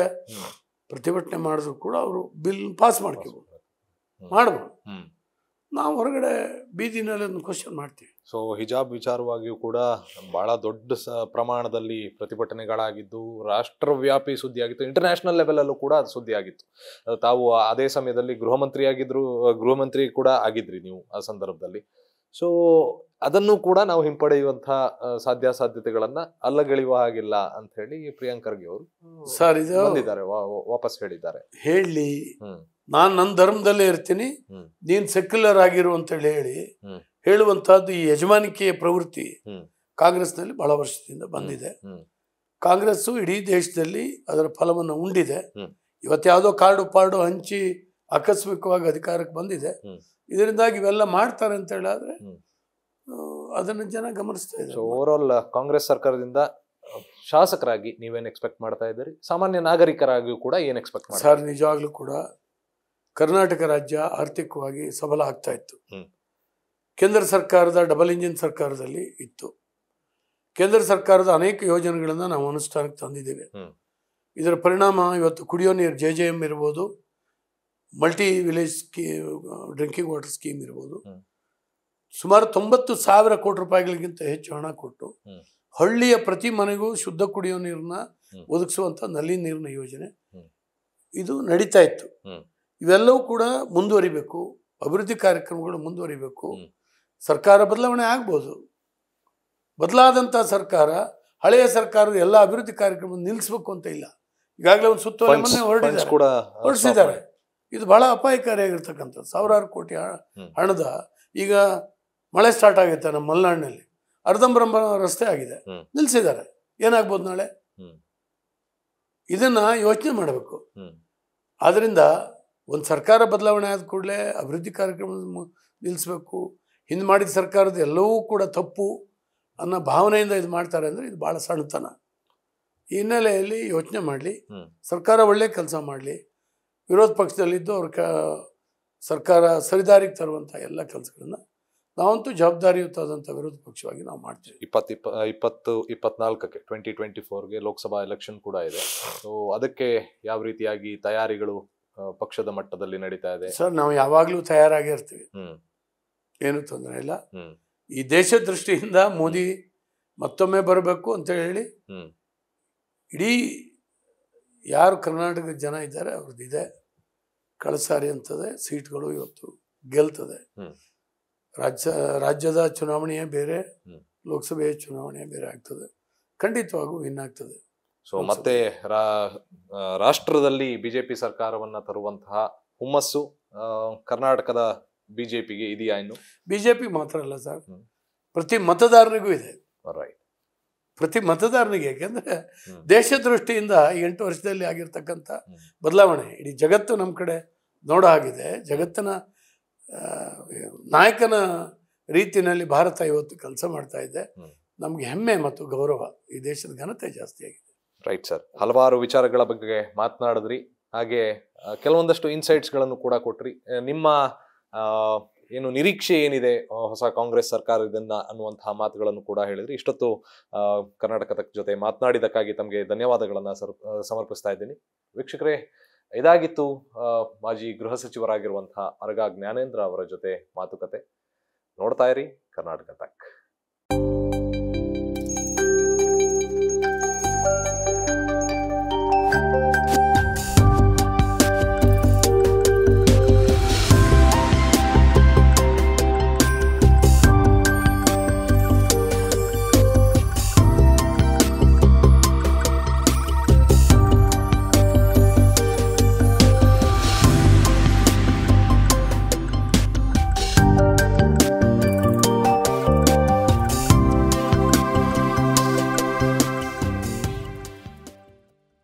ಪ್ರತಿಭಟನೆ ಮಾಡಿದ್ರು ಕೂಡ ಅವರು ಬಿಲ್ ಪಾಸ್ ಮಾಡ್ಕೋಬೋದು ಮಾಡ್ಬೋದು ನಾವು ಹೊರಗಡೆ ಬೀದಿನಲ್ಲಿ ಒಂದು ಕ್ವಶನ್ ಮಾಡ್ತೀವಿ ಸೊ ಹಿಜಾಬ್ ವಿಚಾರವಾಗಿಯೂ ಕೂಡ ಬಹಳ ದೊಡ್ಡ ಪ್ರಮಾಣದಲ್ಲಿ ಪ್ರತಿಭಟನೆಗಳಾಗಿದ್ದು ರಾಷ್ಟ್ರವ್ಯಾಪಿ ಸುದ್ದಿ ಆಗಿತ್ತು ಇಂಟರ್ನ್ಯಾಷನಲ್ ಲೆವೆಲಲ್ಲೂ ಕೂಡ ಅದು ಸುದ್ದಿ ಆಗಿತ್ತು ತಾವು ಅದೇ ಸಮಯದಲ್ಲಿ ಗೃಹ ಆಗಿದ್ರು ಗೃಹ ಮಂತ್ರಿ ಕೂಡ ಆಗಿದ್ರಿ ನೀವು ಆ ಸಂದರ್ಭದಲ್ಲಿ ಸೊ ಅದನ್ನು ಕೂಡ ನಾವು ಹಿಂಪಡೆಯುವಂತಹ ಸಾಧ್ಯತೆಗಳನ್ನು ಅಲ್ಲಗೆಳೆಯುವ ಹಾಗಿಲ್ಲ ಅಂತ ಹೇಳಿ ಪ್ರಿಯಾಂಕರ್ಗೆ ಅವರು ಸರ್ ವಾಪಸ್ ಹೇಳಿದ್ದಾರೆ ಹೇಳಿ ನಾನು ನನ್ನ ಧರ್ಮದಲ್ಲೇ ಇರ್ತೀನಿ ನೀನು ಸೆಕ್ಯುಲರ್ ಆಗಿರು ಅಂತೇಳಿ ಹೇಳಿ ಹೇಳುವಂತಹದ್ದು ಈ ಯಜಮಾನಿಕೆಯ ಪ್ರವೃತ್ತಿ ಕಾಂಗ್ರೆಸ್ನಲ್ಲಿ ಬಹಳ ವರ್ಷದಿಂದ ಬಂದಿದೆ ಕಾಂಗ್ರೆಸ್ಸು ಇಡೀ ದೇಶದಲ್ಲಿ ಅದರ ಫಲವನ್ನು ಉಂಡಿದೆ ಇವತ್ತು ಯಾವುದೋ ಕಾರ್ಡು ಪಾರ್ಡು ಹಂಚಿ ಆಕಸ್ಮಿಕವಾಗಿ ಅಧಿಕಾರಕ್ಕೆ ಬಂದಿದೆ ಇದರಿಂದಾಗಿ ಇವೆಲ್ಲ ಮಾಡ್ತಾರೆ ಅಂತ ಹೇಳಾದ್ರೆ ಅದನ್ನು ಜನ ಗಮನಿಸ್ತಾ ಇದ್ದಾರೆ ಓವರ್ ಆಲ್ ಕಾಂಗ್ರೆಸ್ ಸರ್ಕಾರದಿಂದ ಶಾಸಕರಾಗಿ ನೀವೇನು ಎಕ್ಸ್ಪೆಕ್ಟ್ ಮಾಡ್ತಾ ಇದ್ದೀರಿ ಸಾಮಾನ್ಯ ನಾಗರಿಕರಾಗಿಯೂ ಕೂಡ ಏನು ಎಕ್ಸ್ಪೆಕ್ಟ್ ಸರ್ ನಿಜವಾಗ್ಲೂ ಕೂಡ ಕರ್ನಾಟಕ ರಾಜ್ಯ ಆರ್ಥಿಕವಾಗಿ ಸಬಲ ಆಗ್ತಾ ಇತ್ತು ಕೇಂದ್ರ ಸರ್ಕಾರದ ಡಬಲ್ ಇಂಜಿನ್ ಸರ್ಕಾರದಲ್ಲಿ ಇತ್ತು ಕೇಂದ್ರ ಸರ್ಕಾರದ ಅನೇಕ ಯೋಜನೆಗಳನ್ನು ನಾವು ಅನುಷ್ಠಾನಕ್ಕೆ ತಂದಿದ್ದೇವೆ ಇದರ ಪರಿಣಾಮ ಇವತ್ತು ಕುಡಿಯೋ ನೀರು ಜೆ ಜೆ ಎಮ್ ಇರ್ಬೋದು ಮಲ್ಟಿ ವಿಲೇಜ್ ಸ್ಕೀ ಡ್ರಿಂಕಿಂಗ್ ವಾಟರ್ ಸ್ಕೀಮ್ ಇರ್ಬೋದು ಸುಮಾರು ತೊಂಬತ್ತು ಸಾವಿರ ಕೋಟಿ ರೂಪಾಯಿಗಳಿಗಿಂತ ಹೆಚ್ಚು ಹಣ ಕೊಟ್ಟು ಹಳ್ಳಿಯ ಪ್ರತಿ ಮನೆಗೂ ಶುದ್ಧ ಕುಡಿಯೋ ನೀರನ್ನ ಒದಗಿಸುವಂಥ ನಲ್ಲಿ ನೀರಿನ ಯೋಜನೆ ಇದು ನಡೀತಾ ಇತ್ತು ಇವೆಲ್ಲವೂ ಕೂಡ ಮುಂದುವರಿಬೇಕು ಅಭಿವೃದ್ಧಿ ಕಾರ್ಯಕ್ರಮಗಳು ಮುಂದುವರಿಬೇಕು ಸರ್ಕಾರ ಬದಲಾವಣೆ ಆಗ್ಬೋದು ಬದಲಾದಂಥ ಸರ್ಕಾರ ಹಳೆಯ ಸರ್ಕಾರದ ಎಲ್ಲ ಅಭಿವೃದ್ಧಿ ಕಾರ್ಯಕ್ರಮ ನಿಲ್ಲಿಸಬೇಕು ಅಂತ ಇಲ್ಲ ಈಗಾಗಲೇ ಒಂದು ಸುತ್ತೋಲೆ ಮೊನ್ನೆ ಹೊರಡಿದ್ದಾರೆ ಹೊರಡಿಸಿದ್ದಾರೆ ಇದು ಬಹಳ ಅಪಾಯಕಾರಿಯಾಗಿರ್ತಕ್ಕಂಥದ್ದು ಸಾವಿರಾರು ಕೋಟಿ ಹಣದ ಈಗ ಮಳೆ ಸ್ಟಾರ್ಟ್ ಆಗುತ್ತೆ ನಮ್ಮ ಮಲೆನಾಡಿನಲ್ಲಿ ಅರ್ಧಂಬರಂಬ ರಸ್ತೆ ಆಗಿದೆ ನಿಲ್ಲಿಸಿದ್ದಾರೆ ಏನಾಗ್ಬೋದು ನಾಳೆ ಇದನ್ನ ಯೋಚನೆ ಮಾಡಬೇಕು ಆದ್ರಿಂದ ಒಂದು ಸರ್ಕಾರ ಬದಲಾವಣೆ ಆದ ಕೂಡಲೇ ಅಭಿವೃದ್ಧಿ ಕಾರ್ಯಕ್ರಮ ನಿಲ್ಲಿಸಬೇಕು ಹಿಂದೆ ಮಾಡಿದ ಸರ್ಕಾರದ ಎಲ್ಲವೂ ಕೂಡ ತಪ್ಪು ಅನ್ನೋ ಭಾವನೆಯಿಂದ ಇದು ಮಾಡ್ತಾರೆ ಅಂದರೆ ಇದು ಭಾಳ ಸಣ್ಣತನ ಈ ಹಿನ್ನೆಲೆಯಲ್ಲಿ ಯೋಚನೆ ಮಾಡಲಿ ಸರ್ಕಾರ ಒಳ್ಳೆ ಕೆಲಸ ಮಾಡಲಿ ವಿರೋಧ ಪಕ್ಷದಲ್ಲಿದ್ದು ಅವ್ರ ಕ ಸರ್ಕಾರ ಸರಿದಾರಿಗೆ ತರುವಂಥ ಎಲ್ಲ ಕೆಲಸಗಳನ್ನು ನಾವಂತೂ ಜವಾಬ್ದಾರಿಯುತವಾದಂಥ ವಿರೋಧ ಪಕ್ಷವಾಗಿ ನಾವು ಮಾಡ್ತೀವಿ ಇಪ್ಪತ್ತು ಇಪ್ಪ ಇಪ್ಪತ್ತು ಇಪ್ಪತ್ನಾಲ್ಕಕ್ಕೆ ಟ್ವೆಂಟಿ ಟ್ವೆಂಟಿ ಫೋರ್ಗೆ ಲೋಕಸಭಾ ಎಲೆಕ್ಷನ್ ಕೂಡ ಇದೆ ಸೊ ಅದಕ್ಕೆ ಯಾವ ರೀತಿಯಾಗಿ ತಯಾರಿಗಳು ಪಕ್ಷದ ಮಟ್ಟದಲ್ಲಿ ನಡೀತಾ ಇದೆ ಸರ್ ನಾವು ಯಾವಾಗಲೂ ತಯಾರಾಗಿರ್ತೀವಿ ಏನು ತೊಂದರೆ ಇಲ್ಲ ಈ ದೇಶ ದೃಷ್ಟಿಯಿಂದ ಮೋದಿ ಮತ್ತೊಮ್ಮೆ ಬರಬೇಕು ಅಂತ ಹೇಳಿ ಇಡೀ ಯಾರು ಕರ್ನಾಟಕದ ಜನ ಇದ್ದಾರೆ ಅವ್ರದ್ದು ಇದೆ ಕಳಸಾರಿ ಅಂತದೆ ಸೀಟ್ಗಳು ಇವತ್ತು ಗೆಲ್ತದೆ ರಾಜ್ಯ ರಾಜ್ಯದ ಚುನಾವಣೆಯೇ ಬೇರೆ ಲೋಕಸಭೆಯ ಚುನಾವಣೆ ಬೇರೆ ಆಗ್ತದೆ ಖಂಡಿತವಾಗೂ ಇನ್ನಾಗ್ತದೆ ಆಗ್ತದೆ ಸೊ ಮತ್ತೆ ರಾಷ್ಟ್ರದಲ್ಲಿ ಬಿಜೆಪಿ ಸರ್ಕಾರವನ್ನ ತರುವಂತಹ ಹುಮ್ಮಸ್ಸು ಕರ್ನಾಟಕದ ಬಿಜೆಪಿಗೆ ಇದೆಯಾ ಇನ್ನು ಬಿಜೆಪಿ ಮಾತ್ರ ಅಲ್ಲ ಸರ್ ಪ್ರತಿ ಮತದಾರನಿಗೂ ಇದೆ ರೈಟ್ ಪ್ರತಿ ಮತದಾರನಿಗೆ ಯಾಕೆಂದ್ರೆ ದೇಶ ದೃಷ್ಟಿಯಿಂದ ಎಂಟು ವರ್ಷದಲ್ಲಿ ಆಗಿರ್ತಕ್ಕಂಥ ಬದಲಾವಣೆ ಇಡೀ ಜಗತ್ತು ನಮ್ಮ ಕಡೆ ನೋಡ ಆಗಿದೆ ಜಗತ್ತಿನ ನಾಯಕನ ರೀತಿಯಲ್ಲಿ ಭಾರತ ಇವತ್ತು ಕೆಲಸ ಮಾಡ್ತಾ ಇದೆ ನಮ್ಗೆ ಹೆಮ್ಮೆ ಮತ್ತು ಗೌರವ ಈ ದೇಶದ ಘನತೆ ಜಾಸ್ತಿ ಆಗಿದೆ ರೈಟ್ ಸರ್ ಹಲವಾರು ವಿಚಾರಗಳ ಬಗ್ಗೆ ಮಾತನಾಡಿದ್ರಿ ಹಾಗೆ ಕೆಲವೊಂದಷ್ಟು ಇನ್ಸೈಟ್ಸ್ಗಳನ್ನು ಕೂಡ ಕೊಟ್ರಿ ನಿಮ್ಮ ಏನು ನಿರೀಕ್ಷೆ ಏನಿದೆ ಹೊಸ ಕಾಂಗ್ರೆಸ್ ಸರ್ಕಾರದಿಂದ ಅನ್ನುವಂತಹ ಮಾತುಗಳನ್ನು ಕೂಡ ಹೇಳಿದ್ರಿ ಇಷ್ಟೊತ್ತು ಕರ್ನಾಟಕದ ಜೊತೆ ಮಾತನಾಡಿದಕ್ಕಾಗಿ ತಮಗೆ ಧನ್ಯವಾದಗಳನ್ನು ಸರ್ ಸಮರ್ಪಿಸ್ತಾ ಇದ್ದೀನಿ ವೀಕ್ಷಕರೇ ಇದಾಗಿತ್ತು ಮಾಜಿ ಗೃಹ ಸಚಿವರಾಗಿರುವಂತಹ ಅರಗ ಜ್ಞಾನೇಂದ್ರ ಅವರ ಜೊತೆ ಮಾತುಕತೆ ನೋಡ್ತಾ ಇರಿ ಕರ್ನಾಟಕ ತಕ್ಕ